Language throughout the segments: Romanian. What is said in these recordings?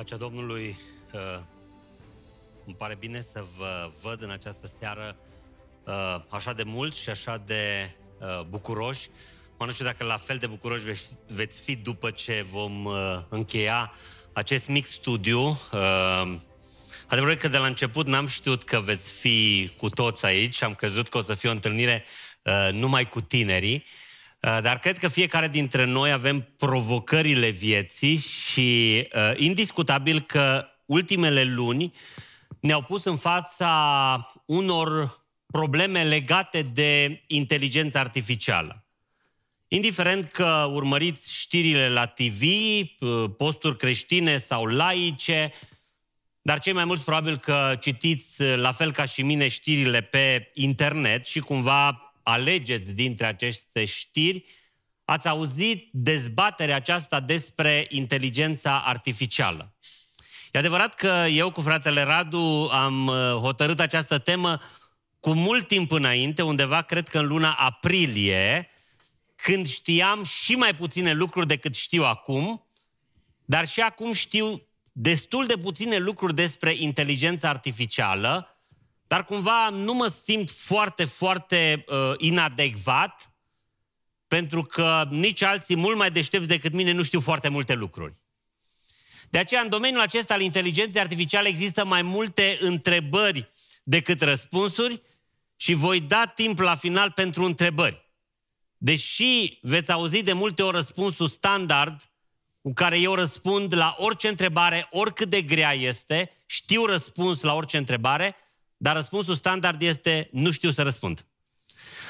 Pacea Domnului, uh, îmi pare bine să vă văd în această seară uh, așa de mult și așa de uh, bucuroși. Mă nu știu dacă la fel de bucuroși veți, veți fi după ce vom uh, încheia acest mic studiu. Uh, adevărul că de la început n-am știut că veți fi cu toți aici. Am crezut că o să fie o întâlnire uh, numai cu tinerii. Uh, Uh, dar cred că fiecare dintre noi avem provocările vieții și uh, indiscutabil că ultimele luni ne-au pus în fața unor probleme legate de inteligența artificială. Indiferent că urmăriți știrile la TV, uh, posturi creștine sau laice, dar cei mai mulți probabil că citiți, la fel ca și mine, știrile pe internet și cumva alegeți dintre aceste știri, ați auzit dezbaterea aceasta despre inteligența artificială. E adevărat că eu cu fratele Radu am uh, hotărât această temă cu mult timp înainte, undeva cred că în luna aprilie, când știam și mai puține lucruri decât știu acum, dar și acum știu destul de puține lucruri despre inteligența artificială dar cumva nu mă simt foarte, foarte uh, inadecvat, pentru că nici alții mult mai deștepți decât mine nu știu foarte multe lucruri. De aceea, în domeniul acesta al inteligenței artificiale există mai multe întrebări decât răspunsuri și voi da timp la final pentru întrebări. Deși veți auzi de multe ori răspunsul standard cu care eu răspund la orice întrebare, oricât de grea este, știu răspuns la orice întrebare, dar răspunsul standard este nu știu să răspund.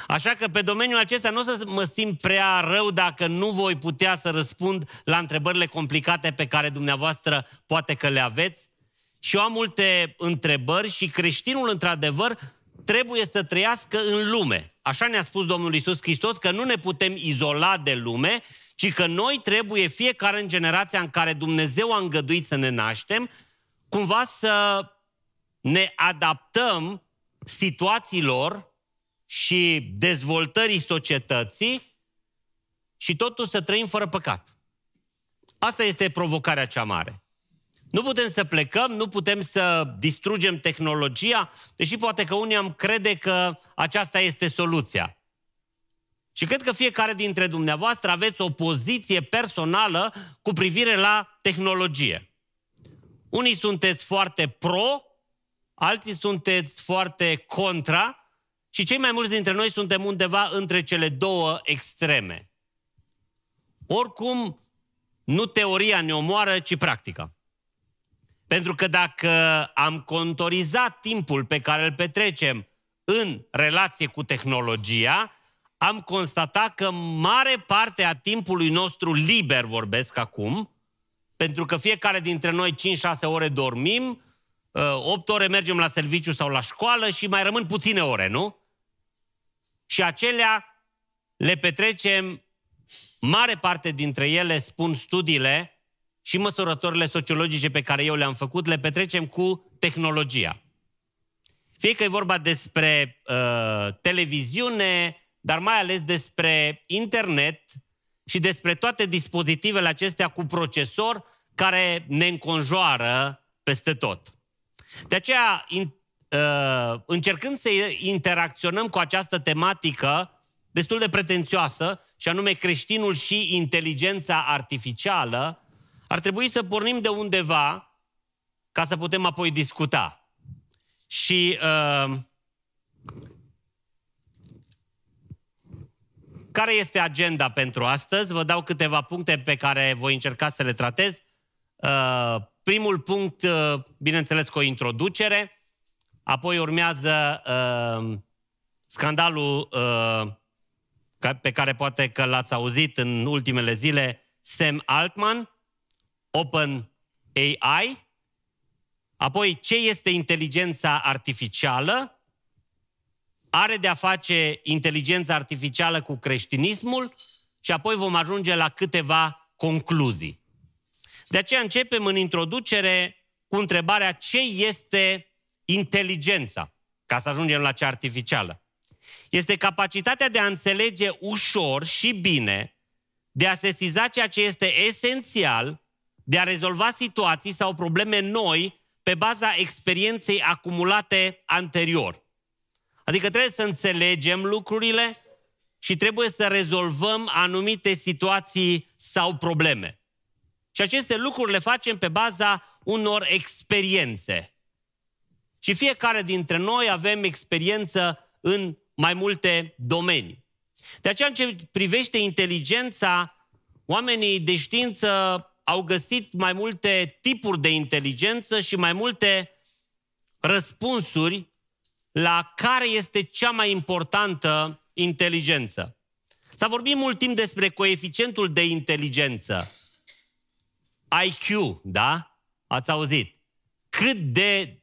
Așa că pe domeniul acesta nu o să mă simt prea rău dacă nu voi putea să răspund la întrebările complicate pe care dumneavoastră poate că le aveți. Și eu am multe întrebări și creștinul, într-adevăr, trebuie să trăiască în lume. Așa ne-a spus Domnul Isus Hristos că nu ne putem izola de lume, ci că noi trebuie fiecare în generația în care Dumnezeu a îngăduit să ne naștem, cumva să ne adaptăm situațiilor și dezvoltării societății și totul să trăim fără păcat. Asta este provocarea cea mare. Nu putem să plecăm, nu putem să distrugem tehnologia, deși poate că unii am crede că aceasta este soluția. Și cred că fiecare dintre dumneavoastră aveți o poziție personală cu privire la tehnologie. Unii sunteți foarte pro alții sunteți foarte contra și cei mai mulți dintre noi suntem undeva între cele două extreme. Oricum, nu teoria ne omoară, ci practica. Pentru că dacă am contorizat timpul pe care îl petrecem în relație cu tehnologia, am constatat că mare parte a timpului nostru liber vorbesc acum, pentru că fiecare dintre noi 5-6 ore dormim, 8 uh, ore mergem la serviciu sau la școală și mai rămân puține ore, nu? Și acelea le petrecem, mare parte dintre ele, spun studiile și măsurătorile sociologice pe care eu le-am făcut, le petrecem cu tehnologia. Fie că e vorba despre uh, televiziune, dar mai ales despre internet și despre toate dispozitivele acestea cu procesor care ne înconjoară peste tot. De aceea, in, uh, încercând să interacționăm cu această tematică destul de pretențioasă, și anume creștinul și inteligența artificială, ar trebui să pornim de undeva ca să putem apoi discuta. Și uh, care este agenda pentru astăzi? Vă dau câteva puncte pe care voi încerca să le tratez. Uh, primul punct, uh, bineînțeles, cu o introducere, apoi urmează uh, scandalul uh, pe care poate că l-ați auzit în ultimele zile, Sam Altman, Open AI, apoi ce este inteligența artificială, are de-a face inteligența artificială cu creștinismul și apoi vom ajunge la câteva concluzii. De aceea începem în introducere cu întrebarea ce este inteligența, ca să ajungem la cea artificială. Este capacitatea de a înțelege ușor și bine, de a sesiza ceea ce este esențial, de a rezolva situații sau probleme noi pe baza experienței acumulate anterior. Adică trebuie să înțelegem lucrurile și trebuie să rezolvăm anumite situații sau probleme. Și aceste lucruri le facem pe baza unor experiențe. Și fiecare dintre noi avem experiență în mai multe domenii. De aceea, în ce privește inteligența, oamenii de știință au găsit mai multe tipuri de inteligență și mai multe răspunsuri la care este cea mai importantă inteligență. S-a vorbit mult timp despre coeficientul de inteligență. IQ, da? Ați auzit? Cât de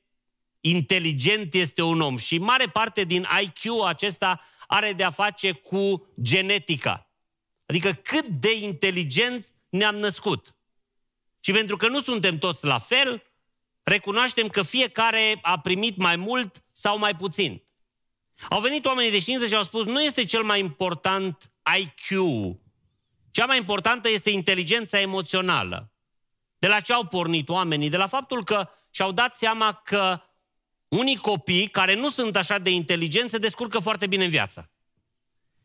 inteligent este un om și mare parte din IQ acesta are de a face cu genetica. Adică cât de inteligenți ne-am născut. Și pentru că nu suntem toți la fel, recunoaștem că fiecare a primit mai mult sau mai puțin. Au venit oamenii de știință și au spus, nu este cel mai important IQ, cea mai importantă este inteligența emoțională. De la ce au pornit oamenii? De la faptul că și-au dat seama că unii copii care nu sunt așa de inteligenți se descurcă foarte bine în viață.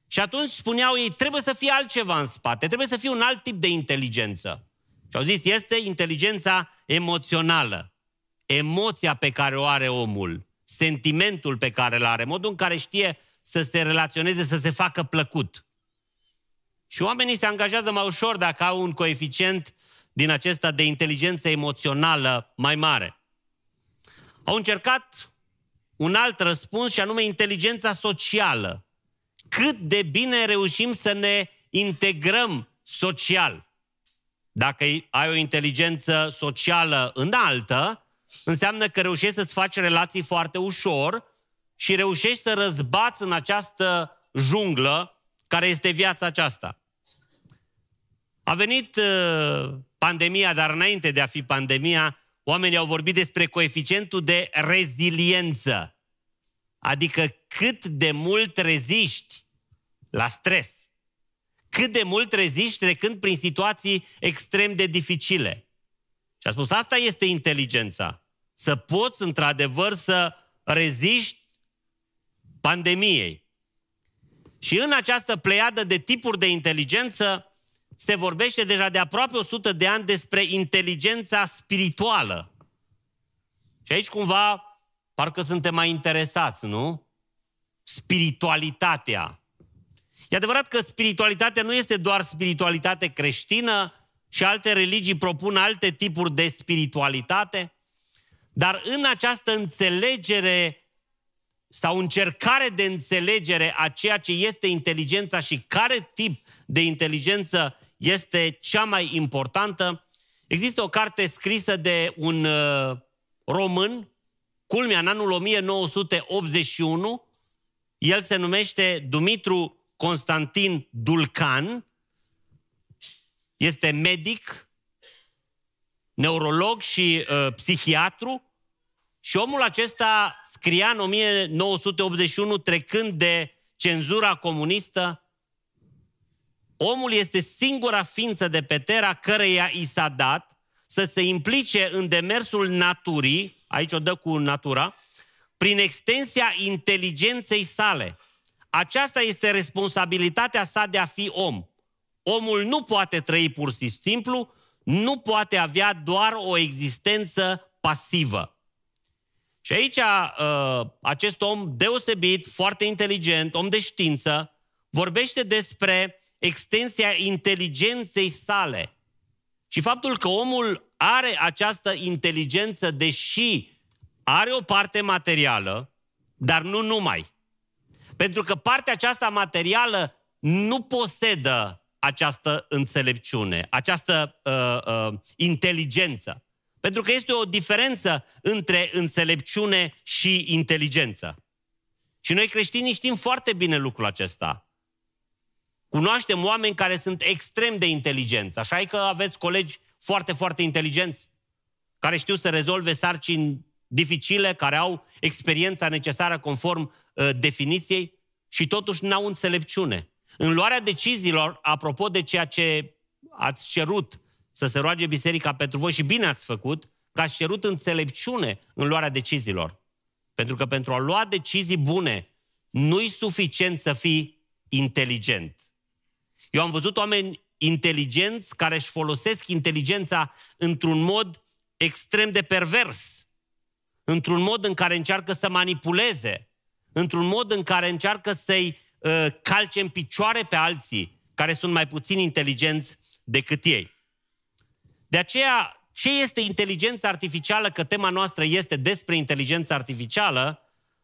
Și atunci spuneau ei, trebuie să fie altceva în spate, trebuie să fie un alt tip de inteligență. Și au zis, este inteligența emoțională. Emoția pe care o are omul, sentimentul pe care îl are, modul în care știe să se relaționeze, să se facă plăcut. Și oamenii se angajează mai ușor dacă au un coeficient din acesta de inteligență emoțională mai mare. Au încercat un alt răspuns și anume inteligența socială. Cât de bine reușim să ne integrăm social. Dacă ai o inteligență socială înaltă, înseamnă că reușești să-ți faci relații foarte ușor și reușești să răzbați în această junglă care este viața aceasta. A venit uh, pandemia, dar înainte de a fi pandemia, oamenii au vorbit despre coeficientul de reziliență. Adică cât de mult reziști la stres. Cât de mult reziști trecând prin situații extrem de dificile. Și a spus, asta este inteligența. Să poți, într-adevăr, să reziști pandemiei. Și în această pleiadă de tipuri de inteligență, se vorbește deja de aproape 100 de ani despre inteligența spirituală. Și aici cumva, parcă suntem mai interesați, nu? Spiritualitatea. E adevărat că spiritualitatea nu este doar spiritualitate creștină și alte religii propun alte tipuri de spiritualitate, dar în această înțelegere sau încercare de înțelegere a ceea ce este inteligența și care tip de inteligență este cea mai importantă. Există o carte scrisă de un uh, român, culmea în anul 1981, el se numește Dumitru Constantin Dulcan, este medic, neurolog și uh, psihiatru și omul acesta scria în 1981, trecând de cenzura comunistă, Omul este singura ființă de pe Terra căreia i s-a dat să se implice în demersul naturii, aici o dă cu natura, prin extensia inteligenței sale. Aceasta este responsabilitatea sa de a fi om. Omul nu poate trăi pur și simplu, nu poate avea doar o existență pasivă. Și aici uh, acest om deosebit, foarte inteligent, om de știință, vorbește despre extensia inteligenței sale. Și faptul că omul are această inteligență, deși are o parte materială, dar nu numai. Pentru că partea aceasta materială nu posedă această înțelepciune, această uh, uh, inteligență. Pentru că este o diferență între înțelepciune și inteligență. Și noi creștinii știm foarte bine lucrul acesta. Cunoaștem oameni care sunt extrem de inteligenți, așa e că aveți colegi foarte, foarte inteligenți, care știu să rezolve sarcini dificile, care au experiența necesară conform uh, definiției și totuși n-au înțelepciune. În luarea deciziilor, apropo de ceea ce ați cerut să se roage biserica pentru voi și bine ați făcut, că ați cerut înțelepciune în luarea deciziilor. Pentru că pentru a lua decizii bune, nu-i suficient să fii inteligent. Eu am văzut oameni inteligenți care își folosesc inteligența într-un mod extrem de pervers, într-un mod în care încearcă să manipuleze, într-un mod în care încearcă să-i uh, calce în picioare pe alții care sunt mai puțin inteligenți decât ei. De aceea, ce este inteligența artificială, că tema noastră este despre inteligența artificială,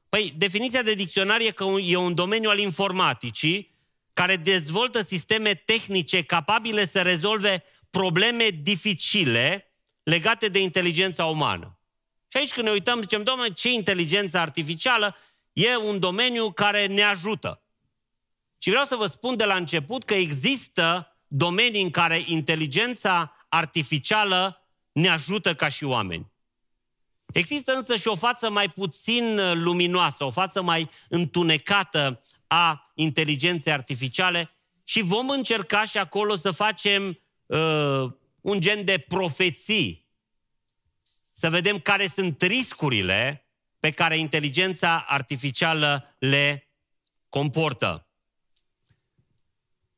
păi definiția de dicționar e că e un domeniu al informaticii care dezvoltă sisteme tehnice capabile să rezolve probleme dificile legate de inteligența umană. Și aici când ne uităm, zicem, domnule, ce inteligență artificială e un domeniu care ne ajută. Și vreau să vă spun de la început că există domenii în care inteligența artificială ne ajută ca și oameni. Există însă și o față mai puțin luminoasă, o față mai întunecată a inteligenței artificiale și vom încerca și acolo să facem uh, un gen de profeții, să vedem care sunt riscurile pe care inteligența artificială le comportă.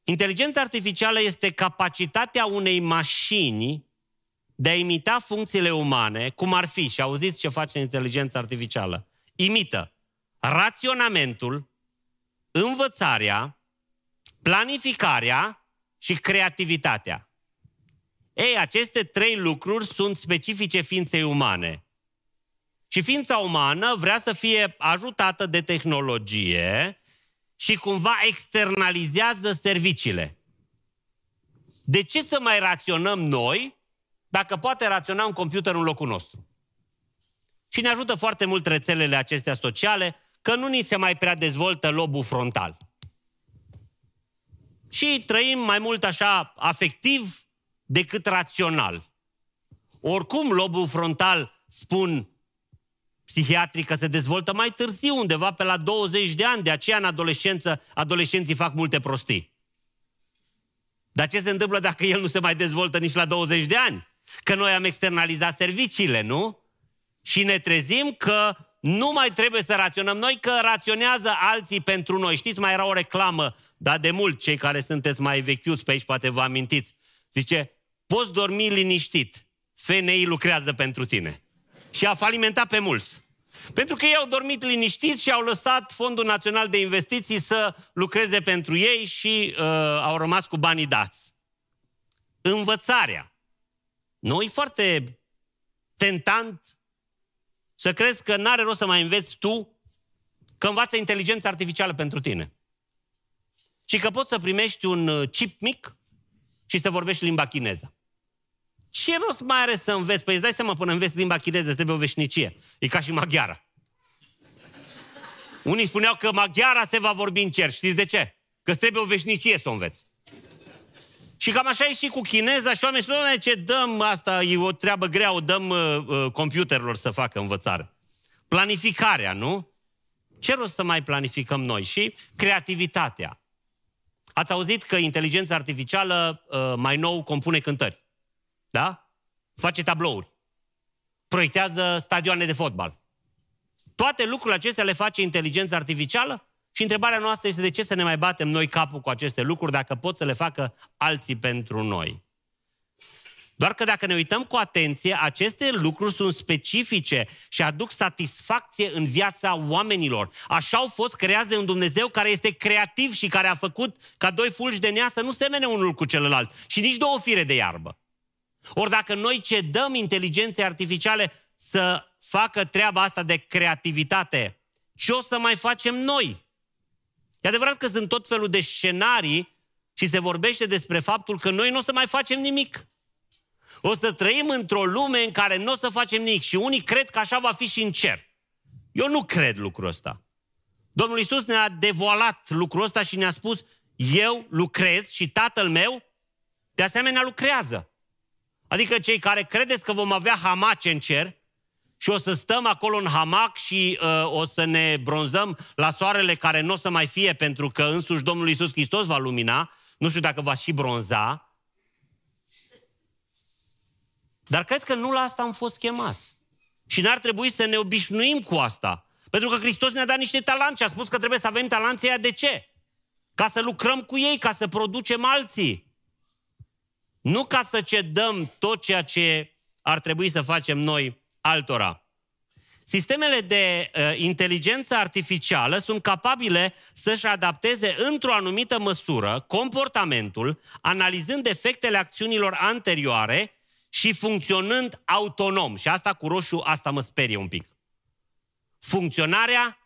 Inteligența artificială este capacitatea unei mașini de a imita funcțiile umane, cum ar fi, și auziți ce face inteligența artificială, imită raționamentul, învățarea, planificarea și creativitatea. Ei, aceste trei lucruri sunt specifice ființei umane. Și ființa umană vrea să fie ajutată de tehnologie și cumva externalizează serviciile. De ce să mai raționăm noi dacă poate raționa un computer în locul nostru? Și ne ajută foarte mult rețelele acestea sociale, că nu ni se mai prea dezvoltă lobul frontal. Și trăim mai mult așa afectiv decât rațional. Oricum, lobul frontal, spun psihiatrii, că se dezvoltă mai târziu, undeva pe la 20 de ani, de aceea în adolescență adolescenții fac multe prostii. Dar ce se întâmplă dacă el nu se mai dezvoltă nici la 20 de ani? Că noi am externalizat serviciile, nu? Și ne trezim că nu mai trebuie să raționăm noi, că raționează alții pentru noi. Știți, mai era o reclamă, dar de mult, cei care sunteți mai vechiuți pe aici, poate vă amintiți. Zice, poți dormi liniștit, FNI lucrează pentru tine. Și a falimentat pe mulți. Pentru că ei au dormit liniștit și au lăsat Fondul Național de Investiții să lucreze pentru ei și uh, au rămas cu banii dați. Învățarea. Nu e foarte tentant să crezi că n-are rost să mai înveți tu, că învață inteligența artificială pentru tine. Și că poți să primești un uh, chip mic și să vorbești limba chineză. Ce rost mai are să înveți? Păi îți dai seama, până înveți limba chineză, trebuie o veșnicie. E ca și maghiara. Unii spuneau că maghiara se va vorbi în cer. Știți de ce? Că trebuie o veșnicie să o înveți. Și cam așa e și cu chineza și oamenii spun, doamne, ce dăm asta, e o treabă grea, o dăm uh, uh, să facă învățare. Planificarea, nu? Ce rost să mai planificăm noi? Și creativitatea. Ați auzit că inteligența artificială uh, mai nou compune cântări. Da? Face tablouri. Proiectează stadioane de fotbal. Toate lucrurile acestea le face inteligența artificială? Și întrebarea noastră este de ce să ne mai batem noi capul cu aceste lucruri dacă pot să le facă alții pentru noi. Doar că dacă ne uităm cu atenție, aceste lucruri sunt specifice și aduc satisfacție în viața oamenilor. Așa au fost creați de un Dumnezeu care este creativ și care a făcut ca doi fulgi de nea să nu semene unul cu celălalt și nici două fire de iarbă. Ori dacă noi cedăm inteligenței artificiale să facă treaba asta de creativitate, ce o să mai facem noi? E adevărat că sunt tot felul de scenarii și se vorbește despre faptul că noi nu o să mai facem nimic. O să trăim într-o lume în care nu o să facem nimic și unii cred că așa va fi și în cer. Eu nu cred lucrul ăsta. Domnul Isus ne-a devoalat lucrul ăsta și ne-a spus, eu lucrez și tatăl meu de asemenea lucrează. Adică cei care credeți că vom avea hamace în cer, și o să stăm acolo în hamac și uh, o să ne bronzăm la soarele care nu o să mai fie, pentru că însuși Domnul Iisus Hristos va lumina. Nu știu dacă va și bronza. Dar cred că nu la asta am fost chemați. Și n-ar trebui să ne obișnuim cu asta. Pentru că Hristos ne-a dat niște talanți și a spus că trebuie să avem talanții aia de ce? Ca să lucrăm cu ei, ca să producem alții. Nu ca să cedăm tot ceea ce ar trebui să facem noi altora. Sistemele de uh, inteligență artificială sunt capabile să-și adapteze într-o anumită măsură comportamentul, analizând efectele acțiunilor anterioare și funcționând autonom. Și asta cu roșu, asta mă sperie un pic. Funcționarea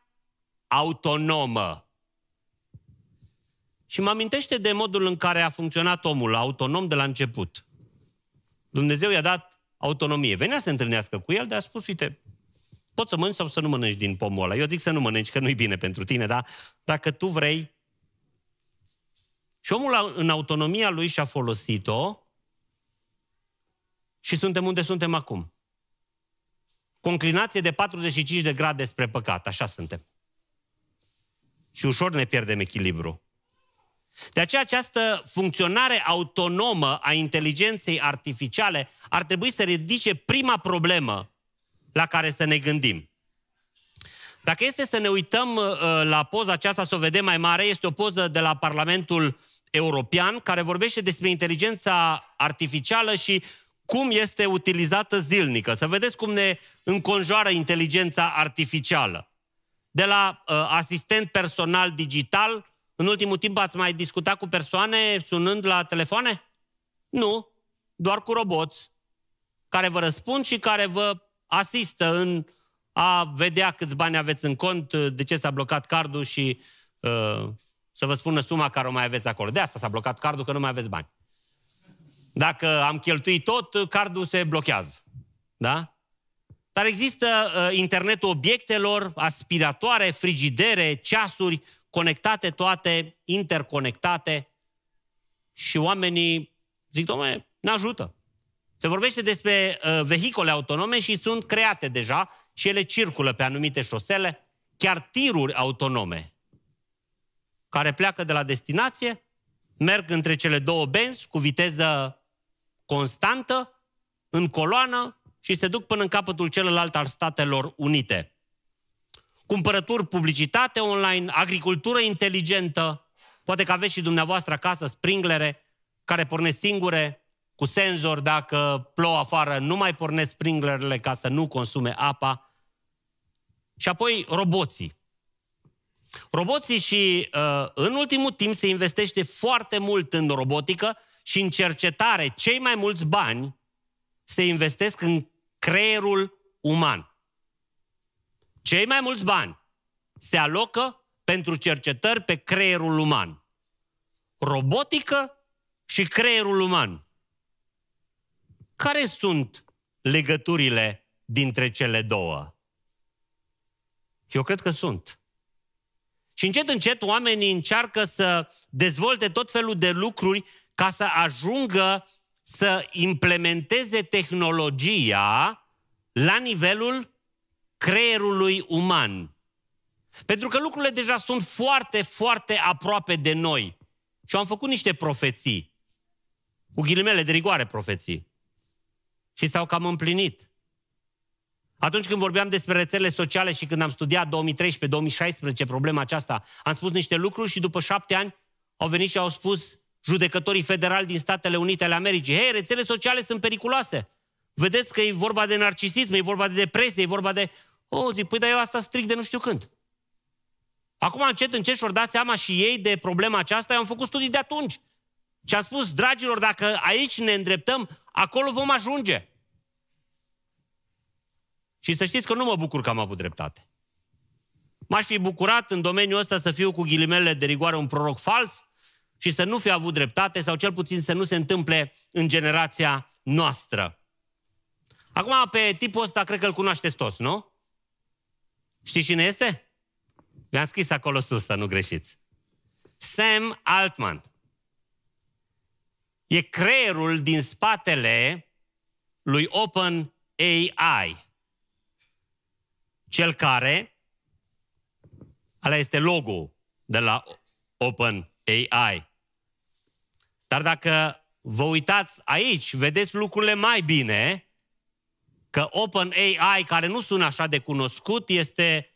autonomă. Și mă amintește de modul în care a funcționat omul autonom de la început. Dumnezeu i-a dat autonomie. Venea să se întâlnească cu el, dar a spus, uite, poți să mănânci sau să nu mănânci din pomul ăla. Eu zic să nu mănânci, că nu-i bine pentru tine, dar dacă tu vrei... Și omul în autonomia lui și-a folosit-o și suntem unde suntem acum. Conclinație de 45 de grade spre păcat, așa suntem. Și ușor ne pierdem echilibrul. De aceea această funcționare autonomă a inteligenței artificiale ar trebui să ridice prima problemă la care să ne gândim. Dacă este să ne uităm uh, la poza aceasta, să o vedem mai mare, este o poză de la Parlamentul European care vorbește despre inteligența artificială și cum este utilizată zilnică. Să vedeți cum ne înconjoară inteligența artificială. De la uh, asistent personal digital în ultimul timp ați mai discutat cu persoane sunând la telefoane? Nu, doar cu roboți care vă răspund și care vă asistă în a vedea câți bani aveți în cont, de ce s-a blocat cardul și uh, să vă spună suma care o mai aveți acolo. De asta s-a blocat cardul, că nu mai aveți bani. Dacă am cheltuit tot, cardul se blochează. Da? Dar există uh, internetul obiectelor, aspiratoare, frigidere, ceasuri, conectate toate, interconectate și oamenii zic, domnule, ne ajută. Se vorbește despre uh, vehicole autonome și sunt create deja și ele circulă pe anumite șosele, chiar tiruri autonome, care pleacă de la destinație, merg între cele două benzi cu viteză constantă, în coloană și se duc până în capătul celălalt al Statelor Unite cumpărături, publicitate online, agricultură inteligentă. Poate că aveți și dumneavoastră acasă springlere care pornesc singure, cu senzor dacă plouă afară, nu mai pornesc springlerele ca să nu consume apa. Și apoi roboții. Roboții și uh, în ultimul timp se investește foarte mult în robotică și în cercetare. Cei mai mulți bani se investesc în creierul uman. Cei mai mulți bani se alocă pentru cercetări pe creierul uman. Robotică și creierul uman. Care sunt legăturile dintre cele două? Eu cred că sunt. Și încet, încet, oamenii încearcă să dezvolte tot felul de lucruri ca să ajungă să implementeze tehnologia la nivelul creierului uman. Pentru că lucrurile deja sunt foarte, foarte aproape de noi. Și am făcut niște profeții, cu ghilimele de rigoare profeții. Și s-au cam împlinit. Atunci când vorbeam despre rețelele sociale și când am studiat 2013-2016 problema aceasta, am spus niște lucruri și după șapte ani au venit și au spus judecătorii federali din Statele Unite ale Americii, hei, rețelele sociale sunt periculoase. Vedeți că e vorba de narcisism, e vorba de depresie, e vorba de... O, oh, zic, păi dar eu asta stric de nu știu când. Acum încet, încet și-or da seama și ei de problema aceasta, i am făcut studii de atunci. Și am spus, dragilor, dacă aici ne îndreptăm, acolo vom ajunge. Și să știți că nu mă bucur că am avut dreptate. M-aș fi bucurat în domeniul ăsta să fiu cu ghilimele de rigoare un proroc fals și să nu fi avut dreptate sau cel puțin să nu se întâmple în generația noastră. Acum, pe tipul ăsta, cred că îl cunoașteți toți, nu? Știți cine este? Le-am scris acolo sus, să nu greșiți. Sam Altman. E creierul din spatele lui Open AI. Cel care, ala este logo de la Open AI. Dar dacă vă uitați aici, vedeți lucrurile mai bine, că OpenAI, care nu sună așa de cunoscut, este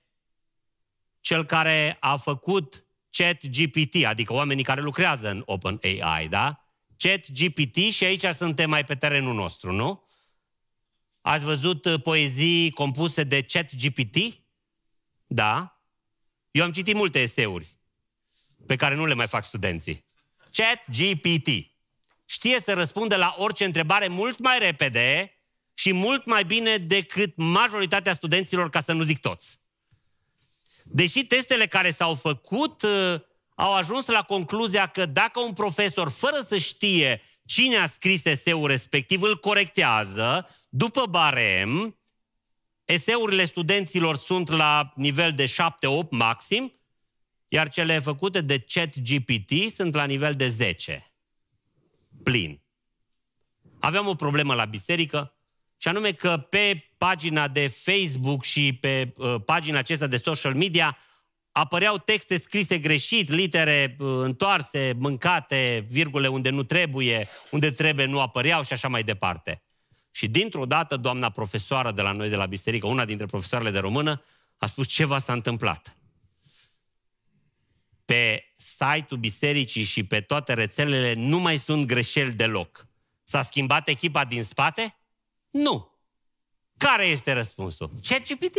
cel care a făcut ChatGPT, adică oamenii care lucrează în OpenAI, da? ChatGPT și aici suntem mai pe terenul nostru, nu? Ați văzut uh, poezii compuse de ChatGPT? Da. Eu am citit multe eseuri pe care nu le mai fac studenții. ChatGPT știe să răspundă la orice întrebare mult mai repede și mult mai bine decât majoritatea studenților, ca să nu zic toți. Deși testele care s-au făcut uh, au ajuns la concluzia că dacă un profesor, fără să știe cine a scris eseul respectiv, îl corectează, după barem, eseurile studenților sunt la nivel de 7-8 maxim, iar cele făcute de chat GPT sunt la nivel de 10. Plin. Aveam o problemă la biserică, și anume că pe pagina de Facebook și pe uh, pagina acesta de social media apăreau texte scrise greșit, litere uh, întoarse, mâncate, virgule unde nu trebuie, unde trebuie nu apăreau și așa mai departe. Și dintr-o dată, doamna profesoară de la noi, de la biserică, una dintre profesoarele de română, a spus ceva s-a întâmplat. Pe site-ul bisericii și pe toate rețelele nu mai sunt greșeli deloc. S-a schimbat echipa din spate? Nu. Care este răspunsul? Chat GPT.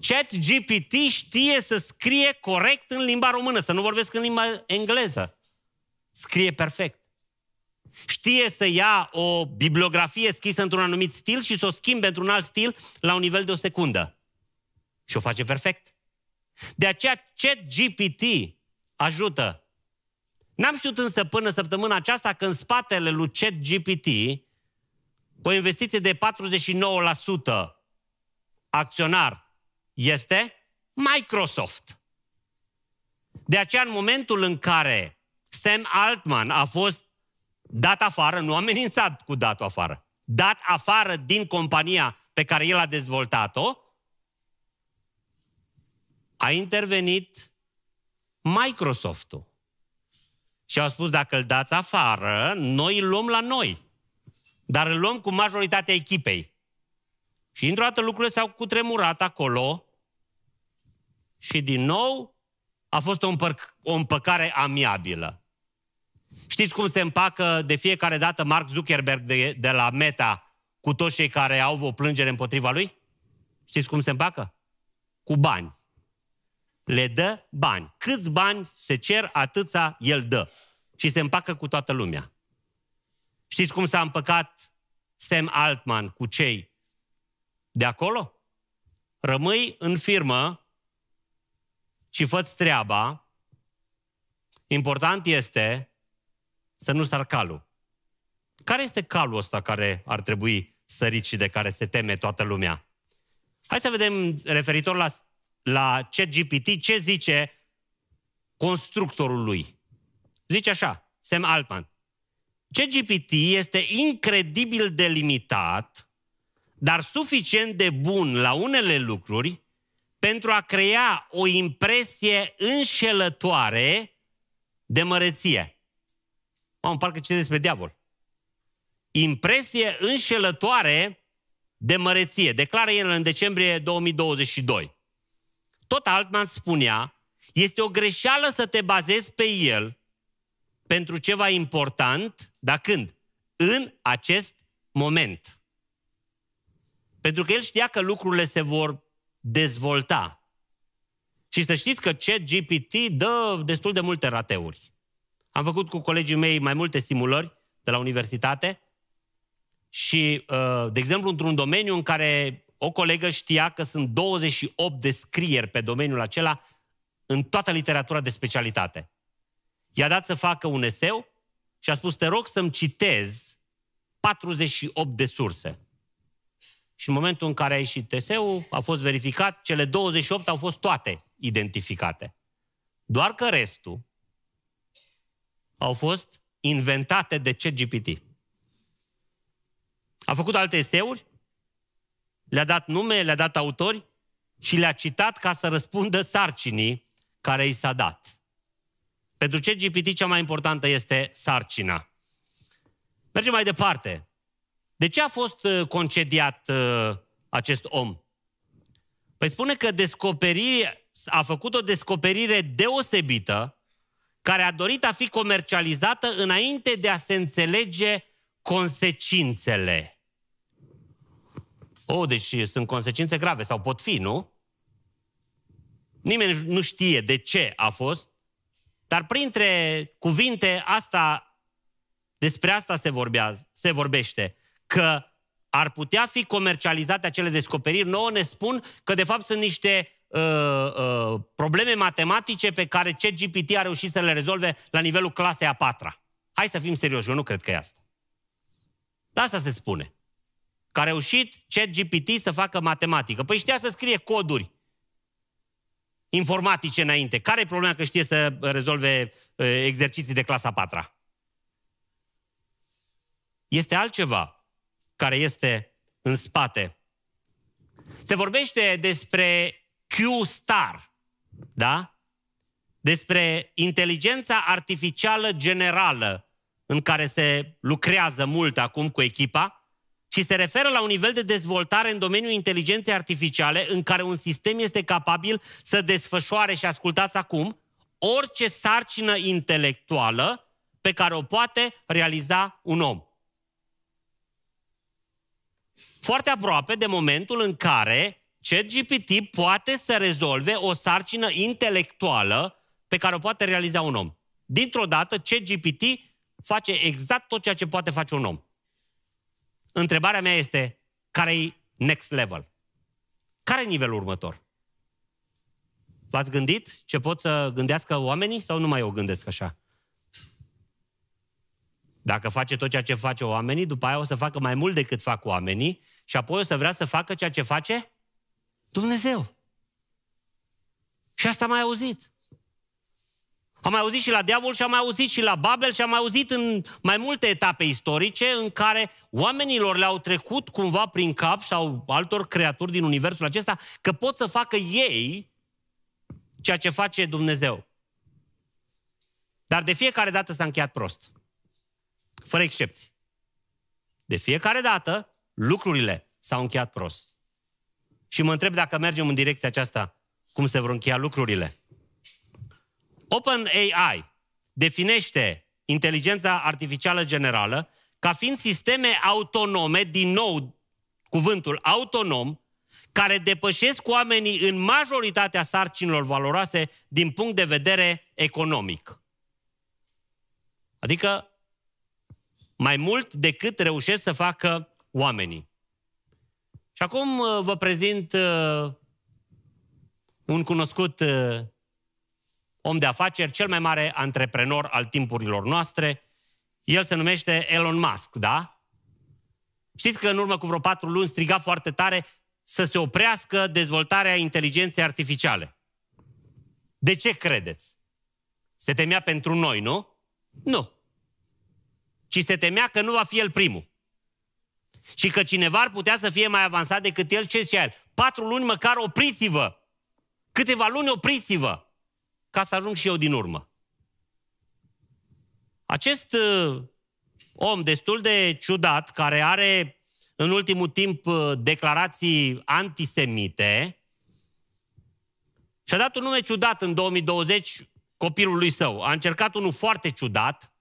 Chat GPT știe să scrie corect în limba română, să nu vorbesc în limba engleză. Scrie perfect. Știe să ia o bibliografie scrisă într-un anumit stil și să o schimbe într-un alt stil la un nivel de o secundă. Și o face perfect. De aceea Chat GPT ajută. N-am știut însă până săptămâna aceasta că în spatele lui Chat GPT Păi o investiție de 49% acționar este Microsoft. De aceea, în momentul în care Sam Altman a fost dat afară, nu amenințat cu datul afară, dat afară din compania pe care el a dezvoltat-o, a intervenit Microsoft-ul. Și au spus, dacă îl dați afară, noi îl luăm la noi. Dar îl luăm cu majoritatea echipei. Și într-o dată lucrurile s-au cutremurat acolo și din nou a fost o, împăr- o împăcare amiabilă. Știți cum se împacă de fiecare dată Mark Zuckerberg de, de la Meta cu toți cei care au o plângere împotriva lui? Știți cum se împacă? Cu bani. Le dă bani. Câți bani se cer, atâția el dă. Și se împacă cu toată lumea. Știți cum s-a împăcat Sam Altman cu cei de acolo? Rămâi în firmă și fă treaba. Important este să nu sar calul. Care este calul ăsta care ar trebui sărit și de care se teme toată lumea? Hai să vedem referitor la, la CGPT ce zice constructorul lui. Zice așa, Sam Altman. CGPT este incredibil de limitat, dar suficient de bun la unele lucruri pentru a crea o impresie înșelătoare de măreție. Am parcă ce despre diavol. Impresie înșelătoare de măreție. Declară el în decembrie 2022. Tot Altman spunea, este o greșeală să te bazezi pe el pentru ceva important dar când? În acest moment. Pentru că el știa că lucrurile se vor dezvolta. Și să știți că CGPT dă destul de multe rateuri. Am făcut cu colegii mei mai multe simulări de la universitate și, uh, de exemplu, într-un domeniu în care o colegă știa că sunt 28 de scrieri pe domeniul acela în toată literatura de specialitate. I-a dat să facă un eseu și a spus, te rog să-mi citez 48 de surse. Și în momentul în care a ieșit TSE-ul, a fost verificat, cele 28 au fost toate identificate. Doar că restul au fost inventate de CGPT. A făcut alte eseuri, le-a dat nume, le-a dat autori și le-a citat ca să răspundă sarcinii care i s-a dat. Pentru ce GPT cea mai importantă este sarcina. Mergem mai departe. De ce a fost uh, concediat uh, acest om? Păi spune că descoperire, a făcut o descoperire deosebită care a dorit a fi comercializată înainte de a se înțelege consecințele. Oh, deci sunt consecințe grave, sau pot fi, nu? Nimeni nu știe de ce a fost, dar printre cuvinte asta, despre asta se, vorbea, se vorbește, că ar putea fi comercializate acele descoperiri, nouă ne spun că de fapt sunt niște uh, uh, probleme matematice pe care CGPT a reușit să le rezolve la nivelul clasei a patra. Hai să fim serioși, eu nu cred că e asta. Dar asta se spune. Că a reușit ChatGPT să facă matematică. Păi știa să scrie coduri informatice înainte. Care e problema că știe să rezolve uh, exerciții de clasa 4 Este altceva care este în spate. Se vorbește despre Q-star, da? Despre inteligența artificială generală în care se lucrează mult acum cu echipa și se referă la un nivel de dezvoltare în domeniul inteligenței artificiale în care un sistem este capabil să desfășoare, și ascultați acum, orice sarcină intelectuală pe care o poate realiza un om. Foarte aproape de momentul în care ChatGPT poate să rezolve o sarcină intelectuală pe care o poate realiza un om. Dintr-o dată, ChatGPT face exact tot ceea ce poate face un om întrebarea mea este, care-i next level? Care e nivelul următor? V-ați gândit ce pot să gândească oamenii sau nu mai o gândesc așa? Dacă face tot ceea ce face oamenii, după aia o să facă mai mult decât fac oamenii și apoi o să vrea să facă ceea ce face Dumnezeu. Și asta mai auzit. Am mai auzit și la diavol și am mai auzit și la Babel și am mai auzit în mai multe etape istorice în care oamenilor le-au trecut cumva prin cap sau altor creaturi din universul acesta că pot să facă ei ceea ce face Dumnezeu. Dar de fiecare dată s-a încheiat prost. Fără excepții. De fiecare dată lucrurile s-au încheiat prost. Și mă întreb dacă mergem în direcția aceasta, cum se vor încheia lucrurile. OpenAI definește inteligența artificială generală ca fiind sisteme autonome, din nou cuvântul autonom, care depășesc oamenii în majoritatea sarcinilor valoroase din punct de vedere economic. Adică mai mult decât reușesc să facă oamenii. Și acum uh, vă prezint uh, un cunoscut uh, om de afaceri, cel mai mare antreprenor al timpurilor noastre. El se numește Elon Musk, da? Știți că în urmă cu vreo patru luni striga foarte tare să se oprească dezvoltarea inteligenței artificiale. De ce credeți? Se temea pentru noi, nu? Nu. Ci se temea că nu va fi el primul. Și că cineva ar putea să fie mai avansat decât el, ce zicea el? Patru luni măcar opriți-vă! Câteva luni opriți-vă! ca să ajung și eu din urmă. Acest uh, om destul de ciudat, care are în ultimul timp uh, declarații antisemite, și-a dat un nume ciudat în 2020 copilului său. A încercat unul foarte ciudat.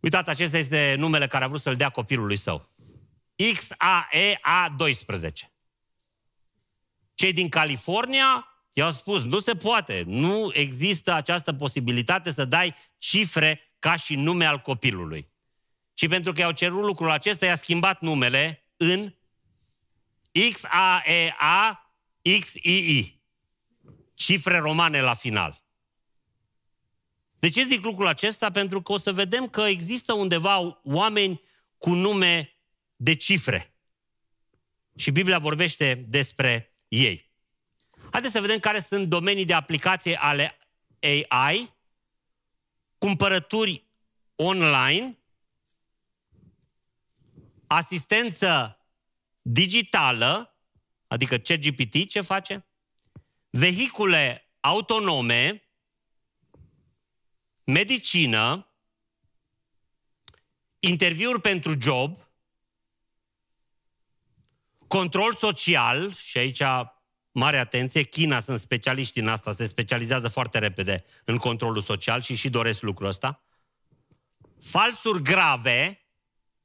Uitați, acesta este numele care a vrut să-l dea copilului său. XAEA12. Cei din California eu au spus, nu se poate, nu există această posibilitate să dai cifre ca și nume al copilului. Și pentru că i-au cerut lucrul acesta, i-a schimbat numele în XAEA XII. Cifre romane la final. De ce zic lucrul acesta? Pentru că o să vedem că există undeva oameni cu nume de cifre. Și Biblia vorbește despre ei. Haideți să vedem care sunt domenii de aplicație ale AI, cumpărături online, asistență digitală, adică CGPT ce face, vehicule autonome, medicină, interviuri pentru job, control social, și aici mare atenție, China sunt specialiști în asta, se specializează foarte repede în controlul social și și doresc lucrul ăsta. Falsuri grave,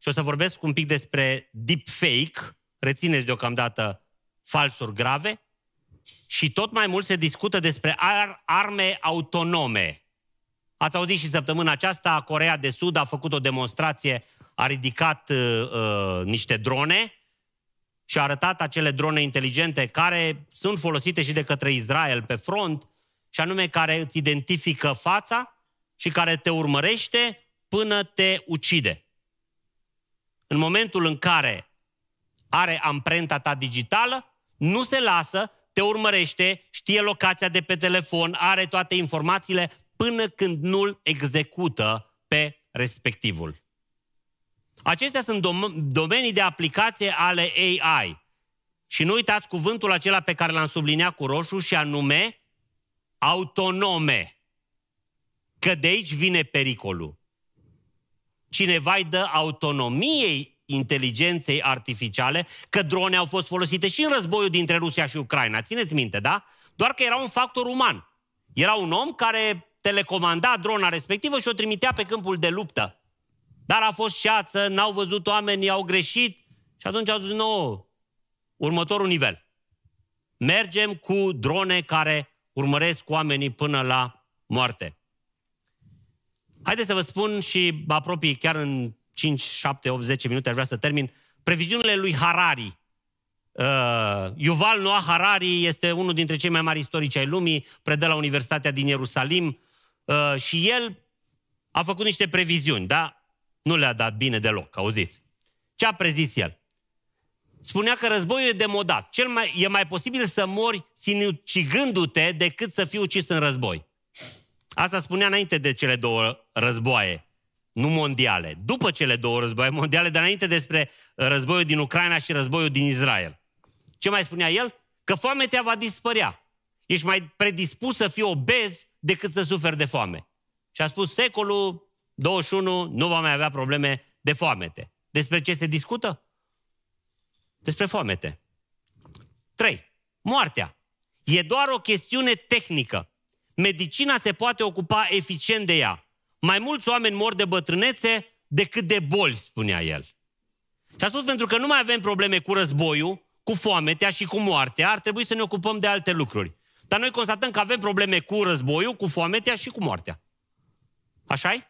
și o să vorbesc un pic despre deepfake, rețineți deocamdată falsuri grave, și tot mai mult se discută despre ar- arme autonome. Ați auzit și săptămâna aceasta, Corea de Sud a făcut o demonstrație, a ridicat uh, uh, niște drone și a arătat acele drone inteligente care sunt folosite și de către Israel pe front, și anume care îți identifică fața și care te urmărește până te ucide. În momentul în care are amprenta ta digitală, nu se lasă, te urmărește, știe locația de pe telefon, are toate informațiile până când nu-l execută pe respectivul. Acestea sunt dom- domenii de aplicație ale AI. Și nu uitați cuvântul acela pe care l-am subliniat cu roșu și anume autonome. Că de aici vine pericolul. Cineva îi dă autonomiei inteligenței artificiale, că drone au fost folosite și în războiul dintre Rusia și Ucraina. Țineți minte, da? Doar că era un factor uman. Era un om care telecomanda drona respectivă și o trimitea pe câmpul de luptă. Dar a fost șață, n-au văzut oamenii, au greșit și atunci au zis, nu, următorul nivel. Mergem cu drone care urmăresc oamenii până la moarte. Haideți să vă spun și apropii chiar în 5, 7, 8, 10 minute, aș vrea să termin, previziunile lui Harari. Uh, Yuval Noah Harari este unul dintre cei mai mari istorici ai lumii, predă la Universitatea din Ierusalim uh, și el a făcut niște previziuni, da? Nu le-a dat bine deloc, auziți? Ce a prezis el? Spunea că războiul e demodat. Cel mai, e mai posibil să mori sinucigându-te decât să fii ucis în război. Asta spunea înainte de cele două războaie, nu mondiale. După cele două războaie mondiale, dar înainte despre războiul din Ucraina și războiul din Israel. Ce mai spunea el? Că foametea va dispărea. Ești mai predispus să fii obez decât să suferi de foame. Și a spus secolul 21 nu va mai avea probleme de foamete. Despre ce se discută? Despre foamete. 3. Moartea. E doar o chestiune tehnică. Medicina se poate ocupa eficient de ea. Mai mulți oameni mor de bătrânețe decât de boli, spunea el. Și a spus, pentru că nu mai avem probleme cu războiul, cu foametea și cu moartea, ar trebui să ne ocupăm de alte lucruri. Dar noi constatăm că avem probleme cu războiul, cu foametea și cu moartea. așa -i?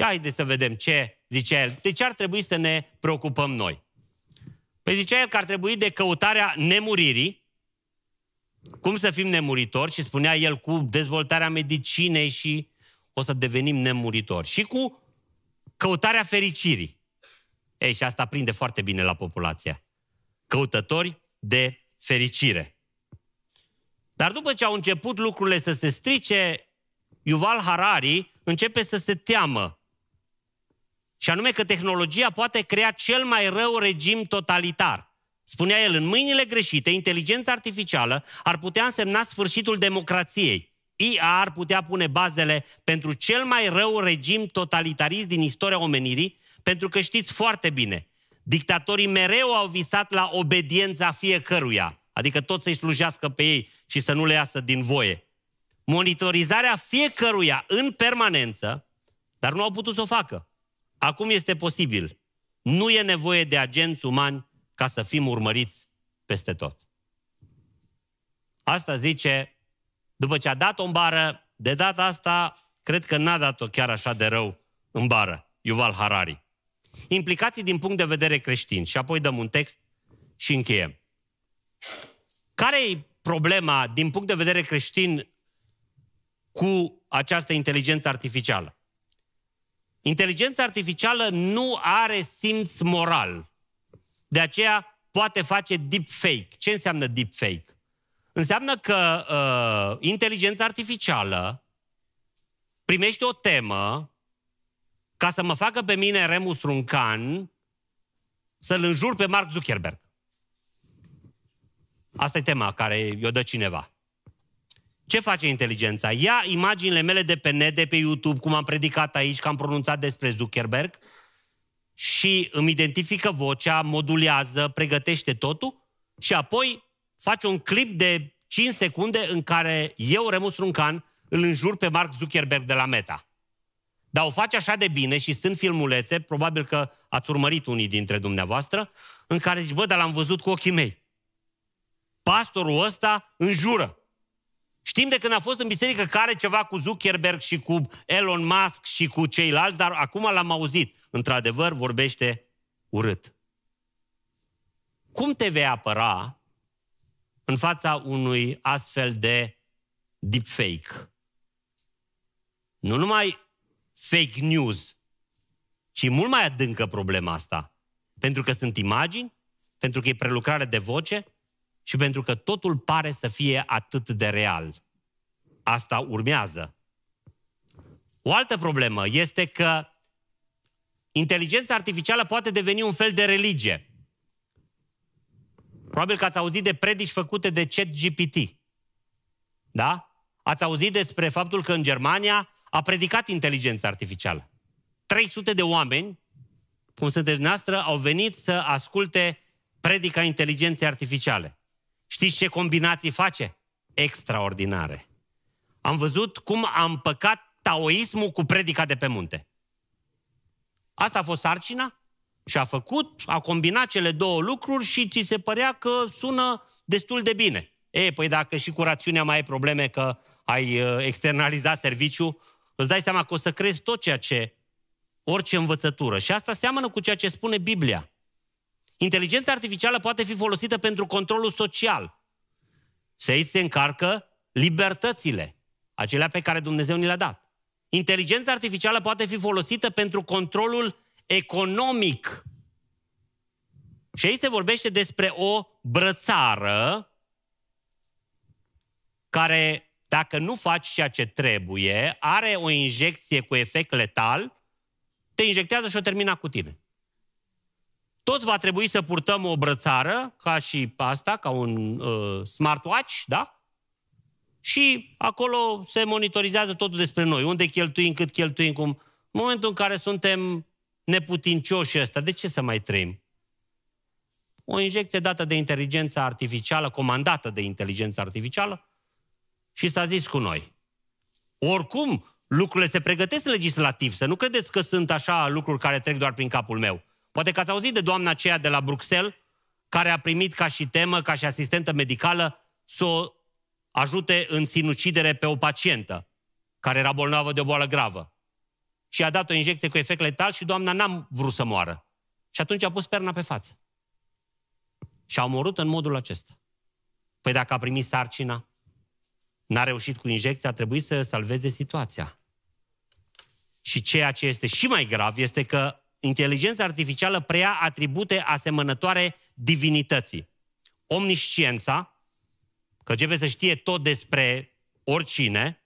Ia haideți să vedem ce zicea el. De ce ar trebui să ne preocupăm noi? Păi zicea el că ar trebui de căutarea nemuririi, cum să fim nemuritori și spunea el cu dezvoltarea medicinei și o să devenim nemuritori. Și cu căutarea fericirii. Ei, și asta prinde foarte bine la populația. Căutători de fericire. Dar după ce au început lucrurile să se strice, Yuval Harari începe să se teamă și anume că tehnologia poate crea cel mai rău regim totalitar. Spunea el, în mâinile greșite, inteligența artificială ar putea însemna sfârșitul democrației. IA ar putea pune bazele pentru cel mai rău regim totalitarist din istoria omenirii, pentru că știți foarte bine, dictatorii mereu au visat la obediența fiecăruia, adică tot să-i slujească pe ei și să nu le iasă din voie. Monitorizarea fiecăruia în permanență, dar nu au putut să o facă. Acum este posibil. Nu e nevoie de agenți umani ca să fim urmăriți peste tot. Asta zice, după ce a dat-o în bară, de data asta, cred că n-a dat-o chiar așa de rău în bară, Yuval Harari. Implicații din punct de vedere creștin. Și apoi dăm un text și încheiem. Care e problema din punct de vedere creștin cu această inteligență artificială? Inteligența artificială nu are simț moral. De aceea poate face deepfake. Ce înseamnă deepfake? Înseamnă că uh, inteligența artificială primește o temă ca să mă facă pe mine Remus Runcan să-l înjur pe Mark Zuckerberg. Asta e tema care i-o dă cineva. Ce face inteligența? Ia imaginile mele de pe net, de pe YouTube, cum am predicat aici, că am pronunțat despre Zuckerberg și îmi identifică vocea, modulează, pregătește totul și apoi face un clip de 5 secunde în care eu, Remus Runcan, îl înjur pe Mark Zuckerberg de la Meta. Dar o face așa de bine și sunt filmulețe, probabil că ați urmărit unii dintre dumneavoastră, în care zici, bă, dar l-am văzut cu ochii mei. Pastorul ăsta înjură. Știm de când a fost în biserică care ceva cu Zuckerberg și cu Elon Musk și cu ceilalți, dar acum l-am auzit. Într-adevăr, vorbește urât. Cum te vei apăra în fața unui astfel de deepfake? Nu numai fake news, ci mult mai adâncă problema asta. Pentru că sunt imagini, pentru că e prelucrare de voce, și pentru că totul pare să fie atât de real. Asta urmează. O altă problemă este că inteligența artificială poate deveni un fel de religie. Probabil că ați auzit de predici făcute de ChatGPT. Da? Ați auzit despre faptul că în Germania a predicat inteligența artificială. 300 de oameni, cum sunteți noastră, au venit să asculte predica inteligenței artificiale. Știți ce combinații face? Extraordinare. Am văzut cum a împăcat taoismul cu predica de pe munte. Asta a fost sarcina și a făcut, a combinat cele două lucruri și ți se părea că sună destul de bine. E, păi dacă și cu rațiunea mai ai probleme că ai uh, externalizat serviciu, îți dai seama că o să crezi tot ceea ce, orice învățătură. Și asta seamănă cu ceea ce spune Biblia. Inteligența artificială poate fi folosită pentru controlul social. Se îi se încarcă libertățile, acelea pe care Dumnezeu ni le-a dat. Inteligența artificială poate fi folosită pentru controlul economic. Și aici se vorbește despre o brățară care, dacă nu faci ceea ce trebuie, are o injecție cu efect letal, te injectează și o termina cu tine. Tot va trebui să purtăm o brățară, ca și asta, ca un uh, smartwatch, da? Și acolo se monitorizează totul despre noi. Unde cheltuim, cât cheltuim, cum. În momentul în care suntem neputincioși ăsta, de ce să mai trăim? O injecție dată de inteligența artificială, comandată de inteligența artificială, și s-a zis cu noi. Oricum, lucrurile se pregătesc legislativ, să nu credeți că sunt așa lucruri care trec doar prin capul meu. Poate că ați auzit de doamna aceea de la Bruxelles, care a primit ca și temă, ca și asistentă medicală, să o ajute în sinucidere pe o pacientă care era bolnavă de o boală gravă. Și a dat o injecție cu efect letal și doamna n-a vrut să moară. Și atunci a pus perna pe față. Și a omorât în modul acesta. Păi dacă a primit sarcina, n-a reușit cu injecția, a trebuit să salveze situația. Și ceea ce este și mai grav este că inteligența artificială preia atribute asemănătoare divinității. Omnisciența, că începe să știe tot despre oricine,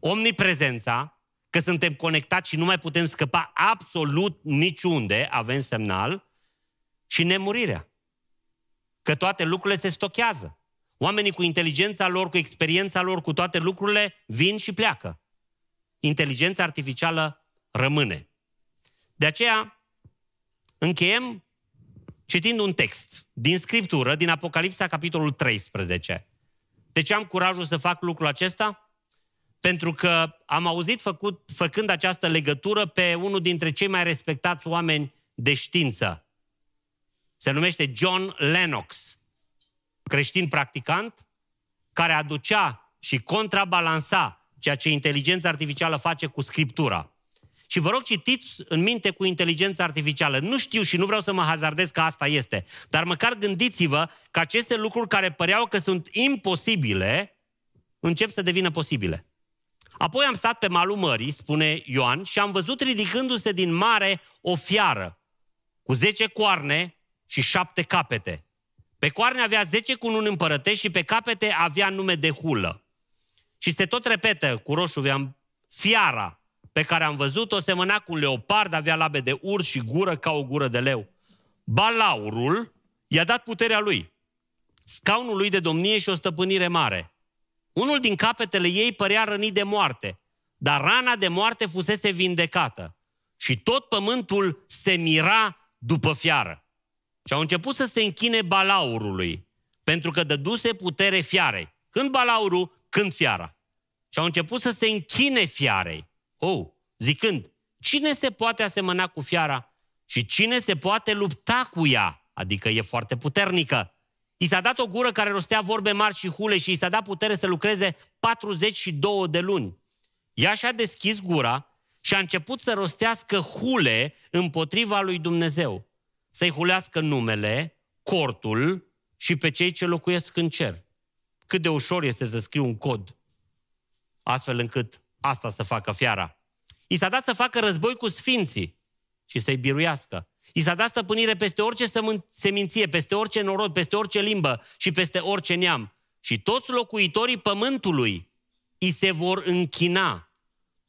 omniprezența, că suntem conectați și nu mai putem scăpa absolut niciunde, avem semnal, și nemurirea. Că toate lucrurile se stochează. Oamenii cu inteligența lor, cu experiența lor, cu toate lucrurile, vin și pleacă. Inteligența artificială rămâne. De aceea, încheiem citind un text din Scriptură, din Apocalipsa, capitolul 13. De ce am curajul să fac lucrul acesta? Pentru că am auzit făcut, făcând această legătură pe unul dintre cei mai respectați oameni de știință. Se numește John Lennox, creștin practicant, care aducea și contrabalansa ceea ce inteligența artificială face cu Scriptura. Și vă rog, citiți în minte cu inteligența artificială. Nu știu și nu vreau să mă hazardez că asta este, dar măcar gândiți-vă că aceste lucruri care păreau că sunt imposibile, încep să devină posibile. Apoi am stat pe malul mării, spune Ioan, și am văzut ridicându-se din mare o fiară cu zece coarne și șapte capete. Pe coarne avea zece un împărătești și pe capete avea nume de hulă. Și se tot repetă, cu roșu, fiara, pe care am văzut-o semăna cu un leopard, avea labe de urs și gură ca o gură de leu. Balaurul i-a dat puterea lui, scaunul lui de domnie și o stăpânire mare. Unul din capetele ei părea rănit de moarte, dar rana de moarte fusese vindecată și tot pământul se mira după fiară. Și au început să se închine balaurului, pentru că dăduse putere fiarei. Când balaurul, când fiara. Și au început să se închine fiarei oh, zicând, cine se poate asemăna cu fiara și cine se poate lupta cu ea? Adică e foarte puternică. I s-a dat o gură care rostea vorbe mari și hule și i s-a dat putere să lucreze 42 de luni. Ea și-a deschis gura și a început să rostească hule împotriva lui Dumnezeu. Să-i hulească numele, cortul și pe cei ce locuiesc în cer. Cât de ușor este să scriu un cod, astfel încât asta să facă fiara. I s-a dat să facă război cu sfinții și să-i biruiască. I s-a dat stăpânire peste orice seminție, peste orice norod, peste orice limbă și peste orice neam. Și toți locuitorii pământului i se vor închina.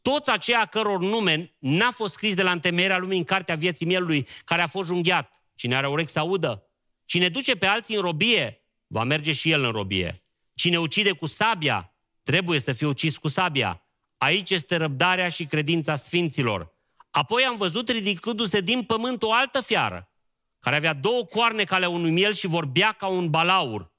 Toți aceia căror nume n-a fost scris de la întemeierea lumii în cartea vieții mielului, care a fost junghiat. Cine are urechi să audă. Cine duce pe alții în robie, va merge și el în robie. Cine ucide cu sabia, trebuie să fie ucis cu sabia. Aici este răbdarea și credința sfinților. Apoi am văzut ridicându-se din pământ o altă fiară, care avea două coarne ca ale unui miel și vorbea ca un balaur.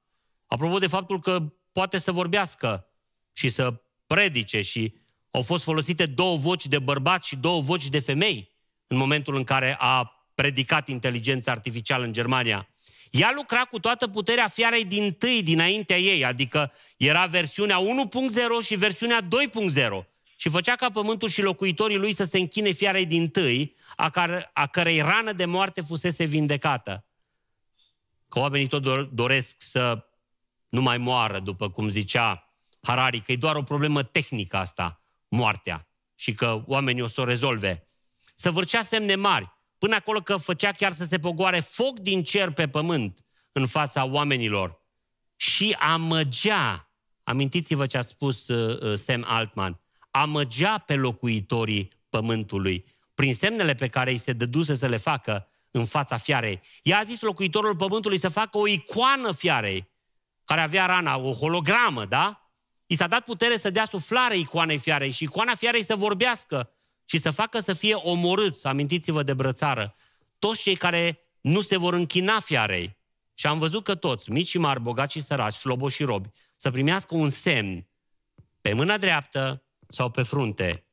Apropo de faptul că poate să vorbească și să predice și au fost folosite două voci de bărbați și două voci de femei în momentul în care a predicat inteligența artificială în Germania. Ea lucra cu toată puterea fiarei din tâi, dinaintea ei, adică era versiunea 1.0 și versiunea 2.0 și făcea ca pământul și locuitorii lui să se închine fiarei din tâi, a, care, a cărei rană de moarte fusese vindecată. Că oamenii tot doresc să nu mai moară, după cum zicea Harari, că e doar o problemă tehnică asta, moartea, și că oamenii o să o rezolve. Să vârcea semne mari, până acolo că făcea chiar să se pogoare foc din cer pe pământ în fața oamenilor. Și amăgea, amintiți-vă ce a spus uh, uh, Sam Altman, amăgea pe locuitorii pământului prin semnele pe care îi se dăduse să le facă în fața fiarei. Ea a zis locuitorul pământului să facă o icoană fiarei, care avea rana, o hologramă, da? I s-a dat putere să dea suflare icoanei fiarei și icoana fiarei să vorbească și să facă să fie omorâți, amintiți-vă de brățară, toți cei care nu se vor închina fiarei. Și am văzut că toți, mici și mari, bogați și săraci, slobo și robi, să primească un semn pe mâna dreaptă sau pe frunte.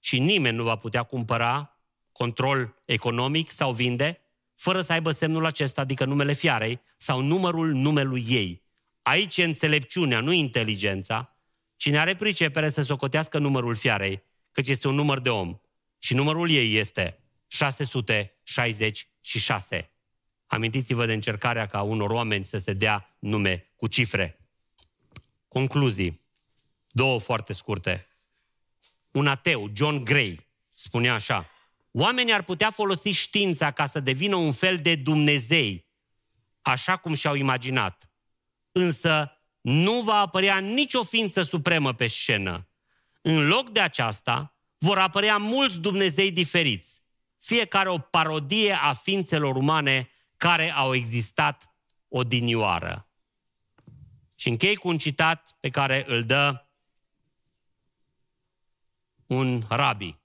Și nimeni nu va putea cumpăra control economic sau vinde fără să aibă semnul acesta, adică numele fiarei sau numărul numelui ei. Aici e înțelepciunea, nu inteligența. Cine are pricepere să socotească numărul fiarei, căci este un număr de om. Și numărul ei este 666. Amintiți-vă de încercarea ca unor oameni să se dea nume cu cifre. Concluzii. Două foarte scurte un ateu, John Gray, spunea așa, oamenii ar putea folosi știința ca să devină un fel de Dumnezei, așa cum și-au imaginat. Însă nu va apărea nicio ființă supremă pe scenă. În loc de aceasta, vor apărea mulți Dumnezei diferiți, fiecare o parodie a ființelor umane care au existat odinioară. Și închei cu un citat pe care îl dă un rabi,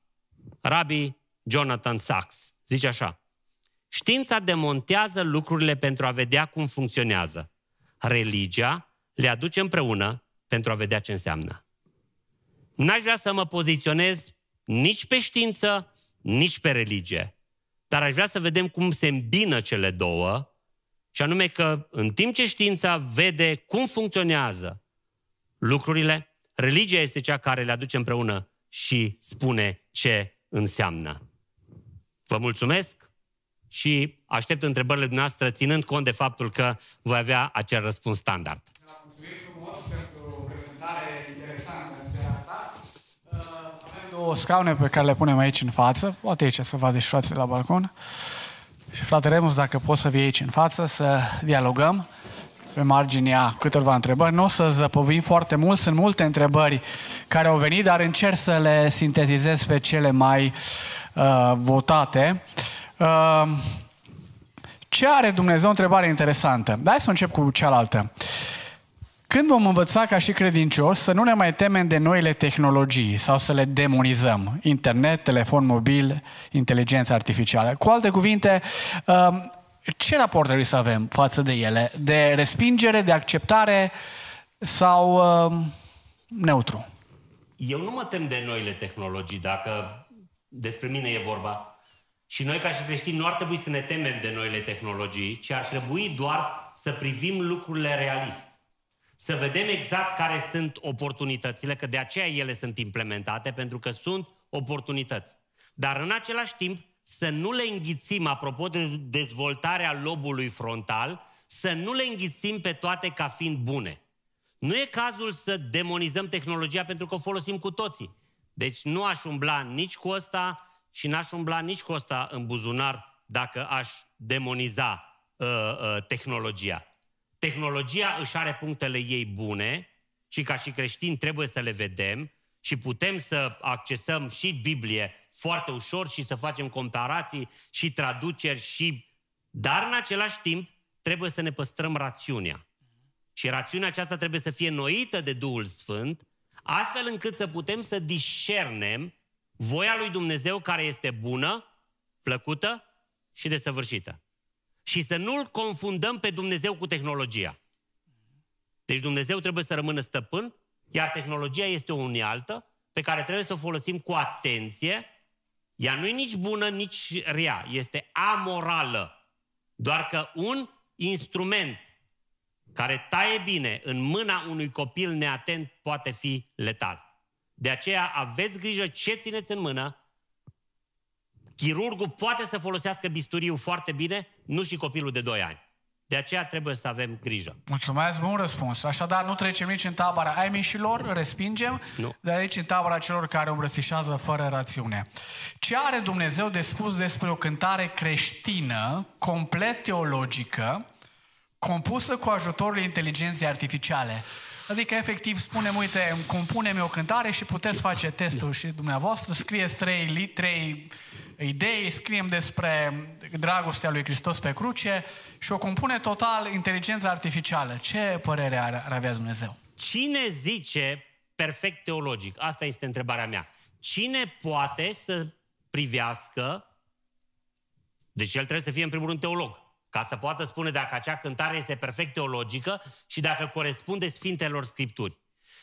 rabi Jonathan Sachs, zice așa, știința demontează lucrurile pentru a vedea cum funcționează. Religia le aduce împreună pentru a vedea ce înseamnă. N-aș vrea să mă poziționez nici pe știință, nici pe religie, dar aș vrea să vedem cum se îmbină cele două și anume că în timp ce știința vede cum funcționează lucrurile, religia este cea care le aduce împreună și spune ce înseamnă. Vă mulțumesc și aștept întrebările dumneavoastră, ținând cont de faptul că voi avea acel răspuns standard. Da, o uh, două scaune pe care le punem aici în față, poate aici să vadă și frații la balcon. Și frate Remus, dacă poți să vii aici în față, să dialogăm pe marginea câtorva întrebări. Nu o să zăpovim foarte mult, sunt multe întrebări care au venit, dar încerc să le sintetizez pe cele mai uh, votate. Uh, ce are Dumnezeu? O întrebare interesantă. Da, hai să încep cu cealaltă. Când vom învăța ca și credincioși să nu ne mai temem de noile tehnologii sau să le demonizăm? Internet, telefon mobil, inteligența artificială. Cu alte cuvinte, uh, ce raport trebuie să avem față de ele? De respingere, de acceptare sau uh, neutru? Eu nu mă tem de noile tehnologii, dacă despre mine e vorba. Și noi, ca și creștini, nu ar trebui să ne temem de noile tehnologii, ci ar trebui doar să privim lucrurile realist. Să vedem exact care sunt oportunitățile, că de aceea ele sunt implementate, pentru că sunt oportunități. Dar în același timp, să nu le înghițim, apropo de dezvoltarea lobului frontal, să nu le înghițim pe toate ca fiind bune. Nu e cazul să demonizăm tehnologia pentru că o folosim cu toții. Deci nu aș umbla nici cu ăsta și n-aș umbla nici cu ăsta în buzunar dacă aș demoniza uh, uh, tehnologia. Tehnologia își are punctele ei bune și ca și creștini trebuie să le vedem și putem să accesăm și Biblie foarte ușor și să facem comparații și traduceri și... Dar în același timp trebuie să ne păstrăm rațiunea. Și rațiunea aceasta trebuie să fie noită de Duhul Sfânt, astfel încât să putem să discernem voia lui Dumnezeu care este bună, plăcută și desăvârșită. Și să nu-L confundăm pe Dumnezeu cu tehnologia. Deci Dumnezeu trebuie să rămână stăpân, iar tehnologia este o unealtă pe care trebuie să o folosim cu atenție ea nu e nici bună, nici rea. Este amorală. Doar că un instrument care taie bine în mâna unui copil neatent poate fi letal. De aceea aveți grijă ce țineți în mână. Chirurgul poate să folosească bisturiu foarte bine, nu și copilul de 2 ani. De aceea trebuie să avem grijă. Mulțumesc, bun răspuns. Așadar, nu trecem nici în tabăra aimișilor, respingem, nu. dar aici în tabăra celor care îmbrățișează fără rațiune. Ce are Dumnezeu de spus despre o cântare creștină, complet teologică, compusă cu ajutorul inteligenței artificiale? Adică, efectiv, spunem, uite, compunem eu cântare și puteți face testul și dumneavoastră, scrieți trei, trei idei, scriem despre dragostea lui Hristos pe cruce și o compune total inteligența artificială. Ce părere are, ar avea Dumnezeu? Cine zice perfect teologic? Asta este întrebarea mea. Cine poate să privească, deci el trebuie să fie în primul rând teolog, ca să poată spune dacă acea cântare este perfect teologică și dacă corespunde Sfintelor Scripturi.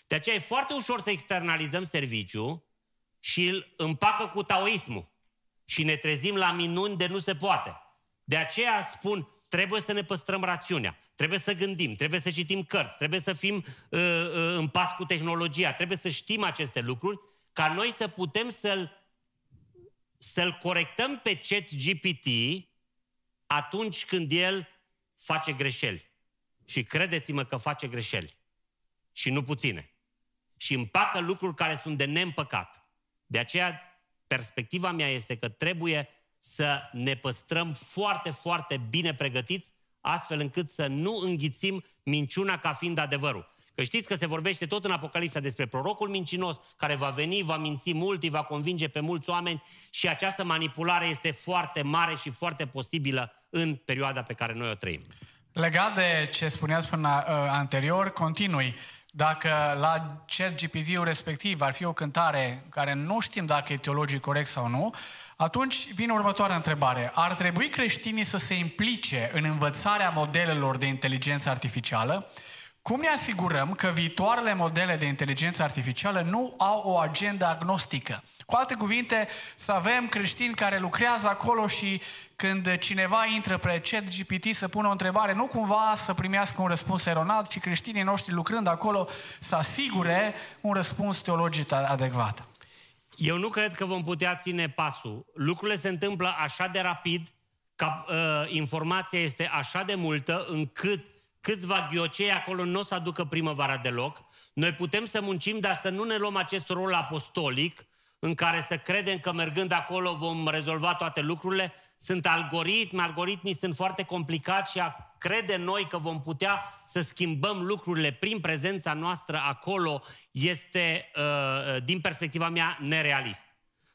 De aceea e foarte ușor să externalizăm serviciu și îl împacă cu taoismul și ne trezim la minuni de nu se poate. De aceea spun, trebuie să ne păstrăm rațiunea, trebuie să gândim, trebuie să citim cărți, trebuie să fim uh, uh, în pas cu tehnologia, trebuie să știm aceste lucruri ca noi să putem să-l, să-l corectăm pe chat GPT atunci când el face greșeli. Și credeți-mă că face greșeli. Și nu puține. Și împacă lucruri care sunt de neîmpăcat. De aceea, perspectiva mea este că trebuie să ne păstrăm foarte, foarte bine pregătiți, astfel încât să nu înghițim minciuna ca fiind adevărul. Că știți că se vorbește tot în Apocalipsa despre prorocul mincinos care va veni, va minți mult, îi va convinge pe mulți oameni și această manipulare este foarte mare și foarte posibilă în perioada pe care noi o trăim. Legat de ce spuneați până uh, anterior, continui. Dacă la chat GPT-ul respectiv ar fi o cântare care nu știm dacă e teologic corect sau nu, atunci vine următoarea întrebare. Ar trebui creștinii să se implice în învățarea modelelor de inteligență artificială? Cum ne asigurăm că viitoarele modele de inteligență artificială nu au o agendă agnostică? Cu alte cuvinte, să avem creștini care lucrează acolo și când cineva intră pe chat GPT să pună o întrebare, nu cumva să primească un răspuns eronat, ci creștinii noștri lucrând acolo să asigure un răspuns teologic adecvat. Eu nu cred că vom putea ține pasul. Lucrurile se întâmplă așa de rapid, ca, uh, informația este așa de multă, încât câțiva ghiocei acolo nu o să aducă primăvara deloc. Noi putem să muncim, dar să nu ne luăm acest rol apostolic în care să credem că mergând acolo vom rezolva toate lucrurile. Sunt algoritmi, algoritmii sunt foarte complicați și a crede noi că vom putea să schimbăm lucrurile prin prezența noastră acolo este, uh, uh, din perspectiva mea, nerealist.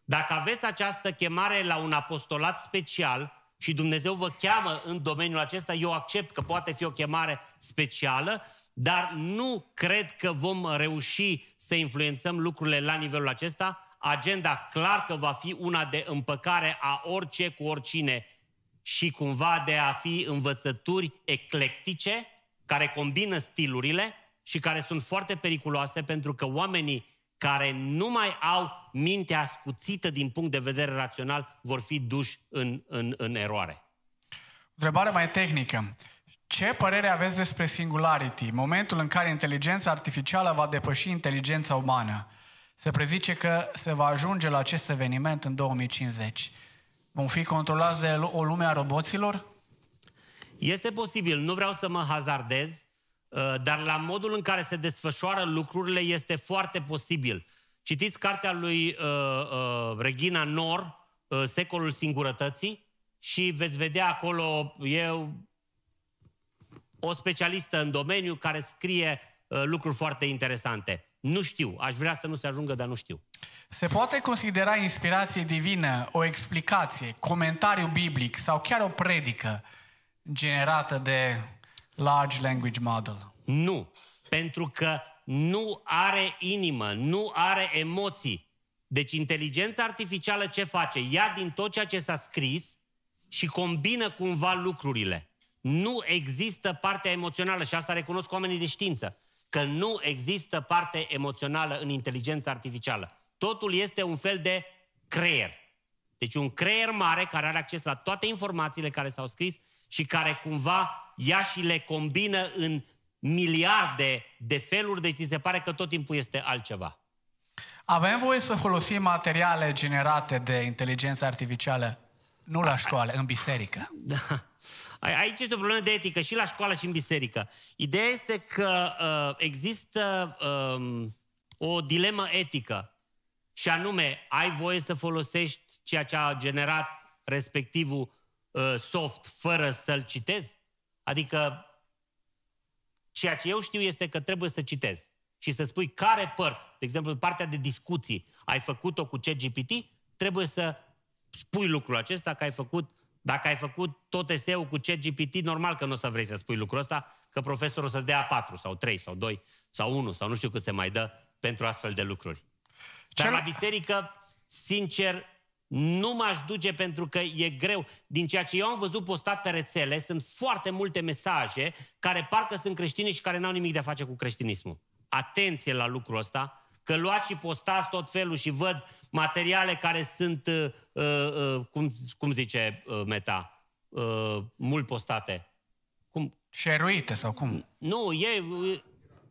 Dacă aveți această chemare la un apostolat special și Dumnezeu vă cheamă în domeniul acesta, eu accept că poate fi o chemare specială, dar nu cred că vom reuși să influențăm lucrurile la nivelul acesta, agenda clar că va fi una de împăcare a orice cu oricine și cumva de a fi învățături eclectice care combină stilurile și care sunt foarte periculoase pentru că oamenii care nu mai au mintea ascuțită din punct de vedere rațional vor fi duși în, în, în eroare. Întrebare mai tehnică. Ce părere aveți despre singularity, momentul în care inteligența artificială va depăși inteligența umană? Se prezice că se va ajunge la acest eveniment în 2050. Vom fi controlați de o lume a roboților? Este posibil, nu vreau să mă hazardez, uh, dar la modul în care se desfășoară lucrurile este foarte posibil. Citiți cartea lui uh, uh, Regina Nor, uh, Secolul Singurătății, și veți vedea acolo, eu, o specialistă în domeniu care scrie uh, lucruri foarte interesante. Nu știu, aș vrea să nu se ajungă, dar nu știu. Se poate considera inspirație divină o explicație, comentariu biblic sau chiar o predică generată de large language model? Nu, pentru că nu are inimă, nu are emoții. Deci inteligența artificială ce face? Ia din tot ceea ce s-a scris și combină cumva lucrurile. Nu există partea emoțională și asta recunosc oamenii de știință că nu există parte emoțională în inteligența artificială. Totul este un fel de creier. Deci un creier mare care are acces la toate informațiile care s-au scris și care cumva ia și le combină în miliarde de feluri, deci se pare că tot timpul este altceva. Avem voie să folosim materiale generate de inteligență artificială, nu la școală, în biserică. Da. Aici este o problemă de etică și la școală și în biserică. Ideea este că uh, există uh, o dilemă etică și anume, ai voie să folosești ceea ce a generat respectivul uh, soft fără să-l citezi? Adică ceea ce eu știu este că trebuie să citezi și să spui care părți, de exemplu, partea de discuții, ai făcut-o cu CGPT, trebuie să spui lucrul acesta că ai făcut dacă ai făcut tot eseul cu CGPT, normal că nu o să vrei să spui lucrul ăsta, că profesorul să-ți dea 4 sau 3 sau 2 sau 1 sau nu știu cât se mai dă pentru astfel de lucruri. Dar la biserică, sincer, nu m-aș duce pentru că e greu. Din ceea ce eu am văzut postat pe rețele, sunt foarte multe mesaje care parcă sunt creștine și care n-au nimic de a face cu creștinismul. Atenție la lucrul ăsta, că luați și postați tot felul și văd materiale care sunt, uh, uh, uh, cum, cum zice uh, Meta, uh, mult postate. Cum? Șeruite sau cum? Nu, e... Uh,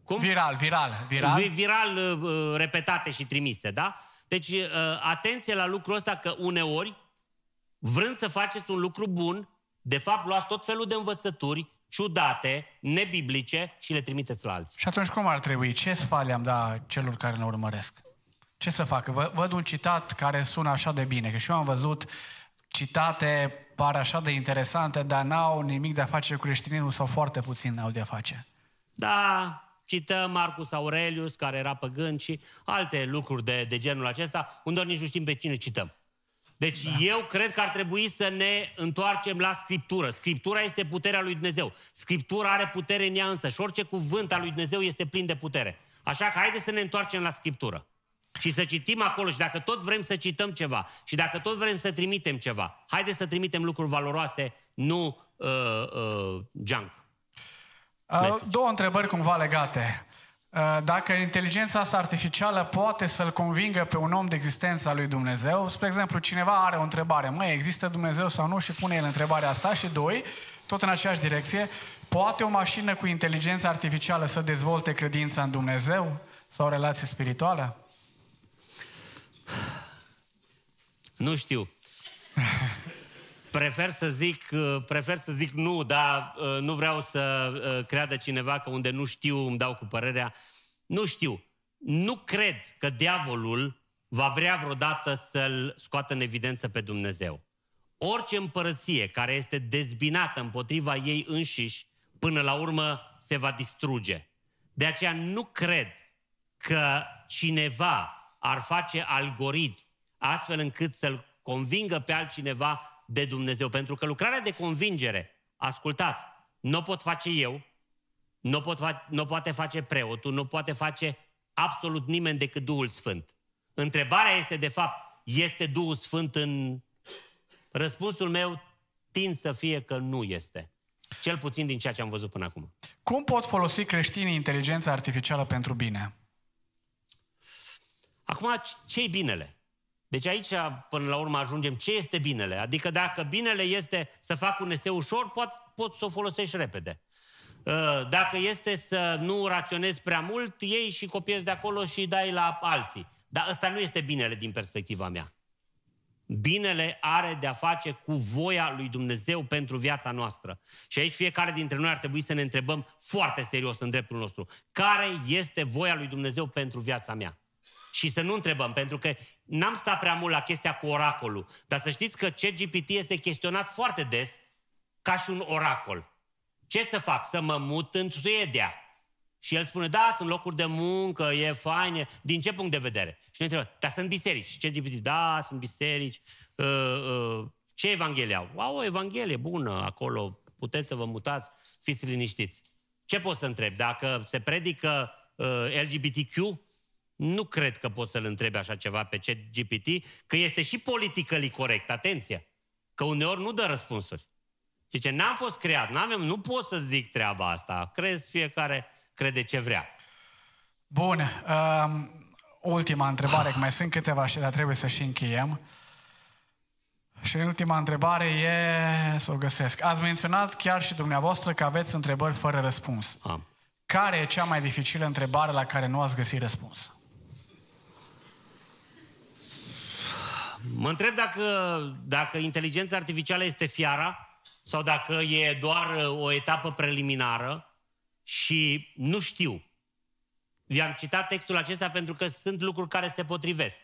cum? Viral, viral, viral. Viral uh, uh, repetate și trimise, da? Deci, uh, atenție la lucrul ăsta că uneori, vrând să faceți un lucru bun, de fapt luați tot felul de învățături ciudate, nebiblice și le trimiteți la alții. Și atunci cum ar trebui? Ce sfale am da celor care ne urmăresc? Ce să facă? Vă, văd un citat care sună așa de bine, că și eu am văzut citate par așa de interesante, dar n-au nimic de a face cu creștinismul sau foarte puțin au de a face. Da, cităm Marcus Aurelius, care era păgân și alte lucruri de, de genul acesta, unde nici nu știm pe cine cităm. Deci da. eu cred că ar trebui să ne întoarcem la Scriptură. Scriptura este puterea lui Dumnezeu. Scriptura are putere în ea însă și orice cuvânt al lui Dumnezeu este plin de putere. Așa că haideți să ne întoarcem la Scriptură. Și să citim acolo și dacă tot vrem să cităm ceva și dacă tot vrem să trimitem ceva, haideți să trimitem lucruri valoroase, nu uh, uh, junk. Uh, două întrebări cumva legate. Uh, dacă inteligența asta artificială poate să-l convingă pe un om de existența lui Dumnezeu, spre exemplu, cineva are o întrebare, măi, există Dumnezeu sau nu? Și pune el întrebarea asta și doi, tot în aceeași direcție, poate o mașină cu inteligență artificială să dezvolte credința în Dumnezeu sau relație spirituală? Nu știu. Prefer să zic, uh, prefer să zic nu, dar uh, nu vreau să uh, creadă cineva că unde nu știu îmi dau cu părerea. Nu știu. Nu cred că diavolul va vrea vreodată să-l scoată în evidență pe Dumnezeu. Orice împărăție care este dezbinată împotriva ei înșiși, până la urmă se va distruge. De aceea nu cred că cineva ar face algoritm astfel încât să-l convingă pe altcineva de Dumnezeu, pentru că lucrarea de convingere, ascultați, nu o pot face eu, nu o pot fa- n-o poate face preotul, nu poate face absolut nimeni decât Duhul Sfânt. Întrebarea este, de fapt, este Duhul Sfânt în... Răspunsul meu tind să fie că nu este. Cel puțin din ceea ce am văzut până acum. Cum pot folosi creștinii inteligența artificială pentru bine? Acum, ce-i binele? Deci aici, până la urmă, ajungem ce este binele. Adică dacă binele este să fac un este ușor, pot, pot să o folosești repede. Uh, dacă este să nu raționezi prea mult, iei și copiezi de acolo și dai la alții. Dar ăsta nu este binele din perspectiva mea. Binele are de-a face cu voia lui Dumnezeu pentru viața noastră. Și aici fiecare dintre noi ar trebui să ne întrebăm foarte serios în dreptul nostru. Care este voia lui Dumnezeu pentru viața mea? Și să nu întrebăm, pentru că N-am stat prea mult la chestia cu oracolul, dar să știți că CGPT este chestionat foarte des ca și un oracol. Ce să fac? Să mă mut în Suedia. Și el spune, da, sunt locuri de muncă, e fain, din ce punct de vedere? Și noi întrebăm, dar sunt biserici. Și CGPT, Da, sunt biserici. Uh, uh, ce evanghelie au? Au o evanghelie bună acolo, puteți să vă mutați, fiți liniștiți. Ce pot să întreb? Dacă se predică uh, LGBTQ, nu cred că poți să-l întrebi așa ceva pe chat GPT, că este și politică corect, atenție, că uneori nu dă răspunsuri. Zice, n-am fost creat, n am nu pot să zic treaba asta. Crezi, fiecare crede ce vrea. Bun, um, ultima întrebare, că mai sunt câteva și dar trebuie să și încheiem. Și ultima întrebare e, să o găsesc. Ați menționat chiar și dumneavoastră că aveți întrebări fără răspuns. Am. Care e cea mai dificilă întrebare la care nu ați găsit răspuns? Mă întreb dacă, dacă inteligența artificială este fiara sau dacă e doar uh, o etapă preliminară și nu știu. I-am citat textul acesta pentru că sunt lucruri care se potrivesc.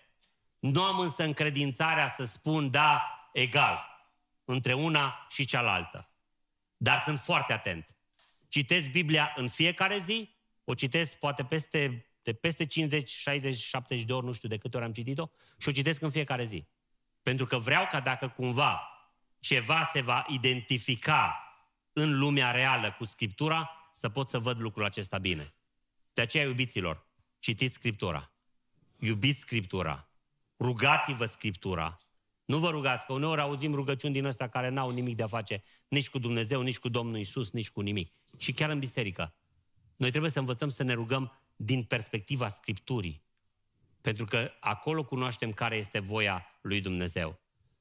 Nu am însă încredințarea să spun da egal între una și cealaltă. Dar sunt foarte atent. Citesc Biblia în fiecare zi, o citesc poate peste de peste 50, 60, 70 de ori, nu știu de câte ori am citit-o, și o citesc în fiecare zi. Pentru că vreau ca dacă cumva ceva se va identifica în lumea reală cu Scriptura, să pot să văd lucrul acesta bine. De aceea, iubiților, citiți Scriptura. Iubiți Scriptura. Rugați-vă Scriptura. Nu vă rugați, că uneori auzim rugăciuni din ăsta care n-au nimic de a face nici cu Dumnezeu, nici cu Domnul Isus, nici cu nimic. Și chiar în biserică. Noi trebuie să învățăm să ne rugăm din perspectiva Scripturii. Pentru că acolo cunoaștem care este voia lui Dumnezeu.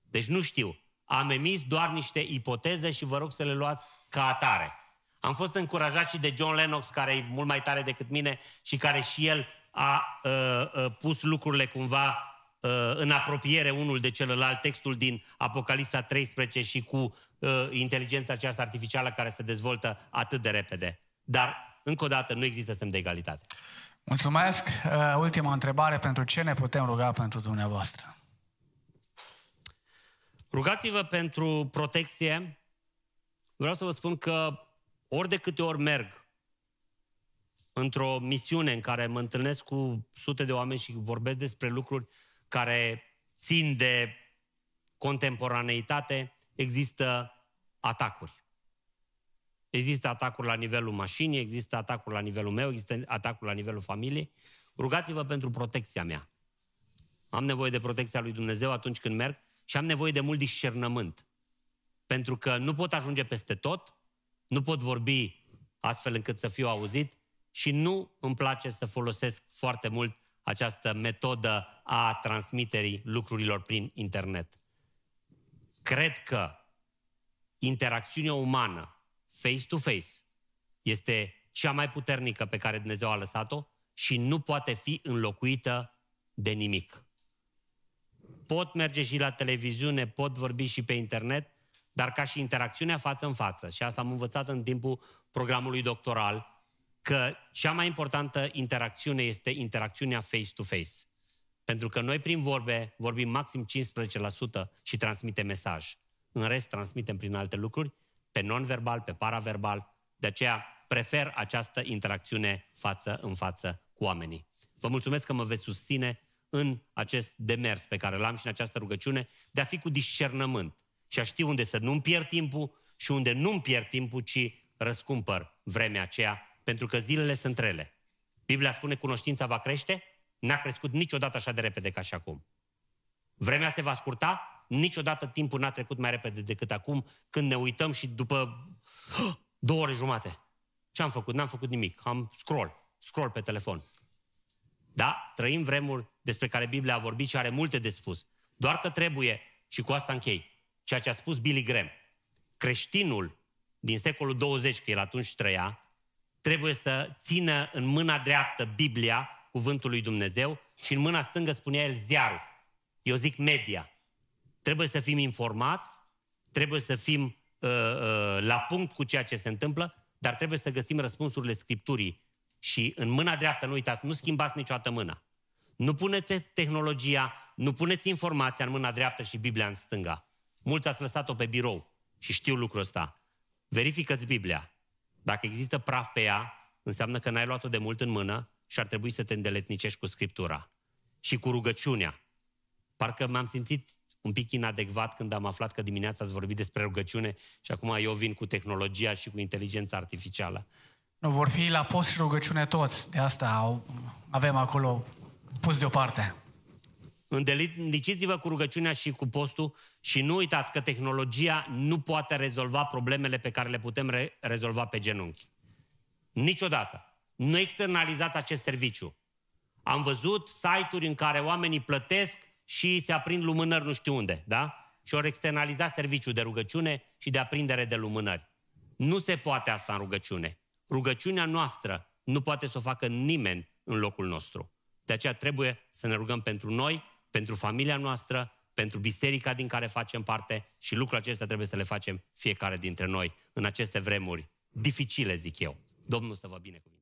Deci nu știu. Am emis doar niște ipoteze și vă rog să le luați ca atare. Am fost încurajat și de John Lennox, care e mult mai tare decât mine și care și el a a, uh, a uh, pus lucrurile cumva a, uh, în apropiere unul de celălalt, textul din Apocalipsa 13 și cu a, inteligența aceasta artificială care se dezvoltă atât de repede. Dar încă o dată, nu există semn de egalitate. Mulțumesc. Uh, ultima întrebare, pentru ce ne putem ruga pentru dumneavoastră? Rugați-vă pentru protecție. Vreau să vă spun că ori de câte ori merg într-o misiune în care mă întâlnesc cu sute de oameni și vorbesc despre lucruri care țin de contemporaneitate, există atacuri. Există atacuri la nivelul mașinii, există atacuri la nivelul meu, există atacuri la nivelul familiei. Rugați-vă pentru protecția mea. Am nevoie de protecția lui Dumnezeu atunci când merg și am nevoie de mult discernământ. Pentru că nu pot ajunge peste tot, nu pot vorbi astfel încât să fiu auzit și nu îmi place să folosesc foarte mult această metodă a transmiterii lucrurilor prin internet. Cred că interacțiunea umană face-to-face este cea mai puternică pe care Dumnezeu a lăsat-o și nu poate fi înlocuită de nimic. Pot merge și la televiziune, pot vorbi și pe internet, dar ca și interacțiunea față în față. Și asta am învățat în timpul programului doctoral, că cea mai importantă interacțiune este interacțiunea face-to-face. Pentru că noi prin vorbe vorbim maxim 15% și transmitem mesaj. În rest transmitem prin alte lucruri pe non-verbal, pe paraverbal. De aceea prefer această interacțiune față în față cu oamenii. Vă mulțumesc că mă veți susține în acest demers pe care l-am și în această rugăciune de a fi cu discernământ și a ști unde să nu-mi pierd timpul și unde nu-mi pierd timpul, ci răscumpăr vremea aceea, pentru că zilele sunt rele. Biblia spune cunoștința va crește, n-a crescut niciodată așa de repede ca și acum. Vremea se va scurta, niciodată timpul n-a trecut mai repede decât acum, când ne uităm și după două ore jumate. Ce am făcut? N-am făcut nimic. Am scroll, scroll pe telefon. Da, trăim vremuri despre care Biblia a vorbit și are multe de spus. Doar că trebuie, și cu asta închei, ceea ce a spus Billy Graham. Creștinul din secolul 20, că el atunci trăia, trebuie să țină în mâna dreaptă Biblia, cuvântul lui Dumnezeu, și în mâna stângă spunea el ziarul. Eu zic media. Trebuie să fim informați, trebuie să fim uh, uh, la punct cu ceea ce se întâmplă, dar trebuie să găsim răspunsurile Scripturii. Și în mâna dreaptă, nu uitați, nu schimbați niciodată mâna. Nu puneți tehnologia, nu puneți informația în mâna dreaptă și Biblia în stânga. Mulți ați lăsat-o pe birou și știu lucrul ăsta. Verifică-ți Biblia. Dacă există praf pe ea, înseamnă că n-ai luat-o de mult în mână și ar trebui să te îndeletnicești cu Scriptura și cu rugăciunea. Parcă m-am simțit un pic inadecvat când am aflat că dimineața ați vorbit despre rugăciune și acum eu vin cu tehnologia și cu inteligența artificială. Nu, vor fi la post și rugăciune toți, de asta au, avem acolo pus deoparte. Îndeliciți-vă cu rugăciunea și cu postul și nu uitați că tehnologia nu poate rezolva problemele pe care le putem re- rezolva pe genunchi. Niciodată. Nu externalizați acest serviciu. Am văzut site-uri în care oamenii plătesc și se aprind lumânări nu știu unde, da? Și ori externaliza serviciul de rugăciune și de aprindere de lumânări. Nu se poate asta în rugăciune. Rugăciunea noastră nu poate să o facă nimeni în locul nostru. De aceea trebuie să ne rugăm pentru noi, pentru familia noastră, pentru biserica din care facem parte și lucrul acesta trebuie să le facem fiecare dintre noi în aceste vremuri dificile, zic eu. Domnul să vă binecuvinteze.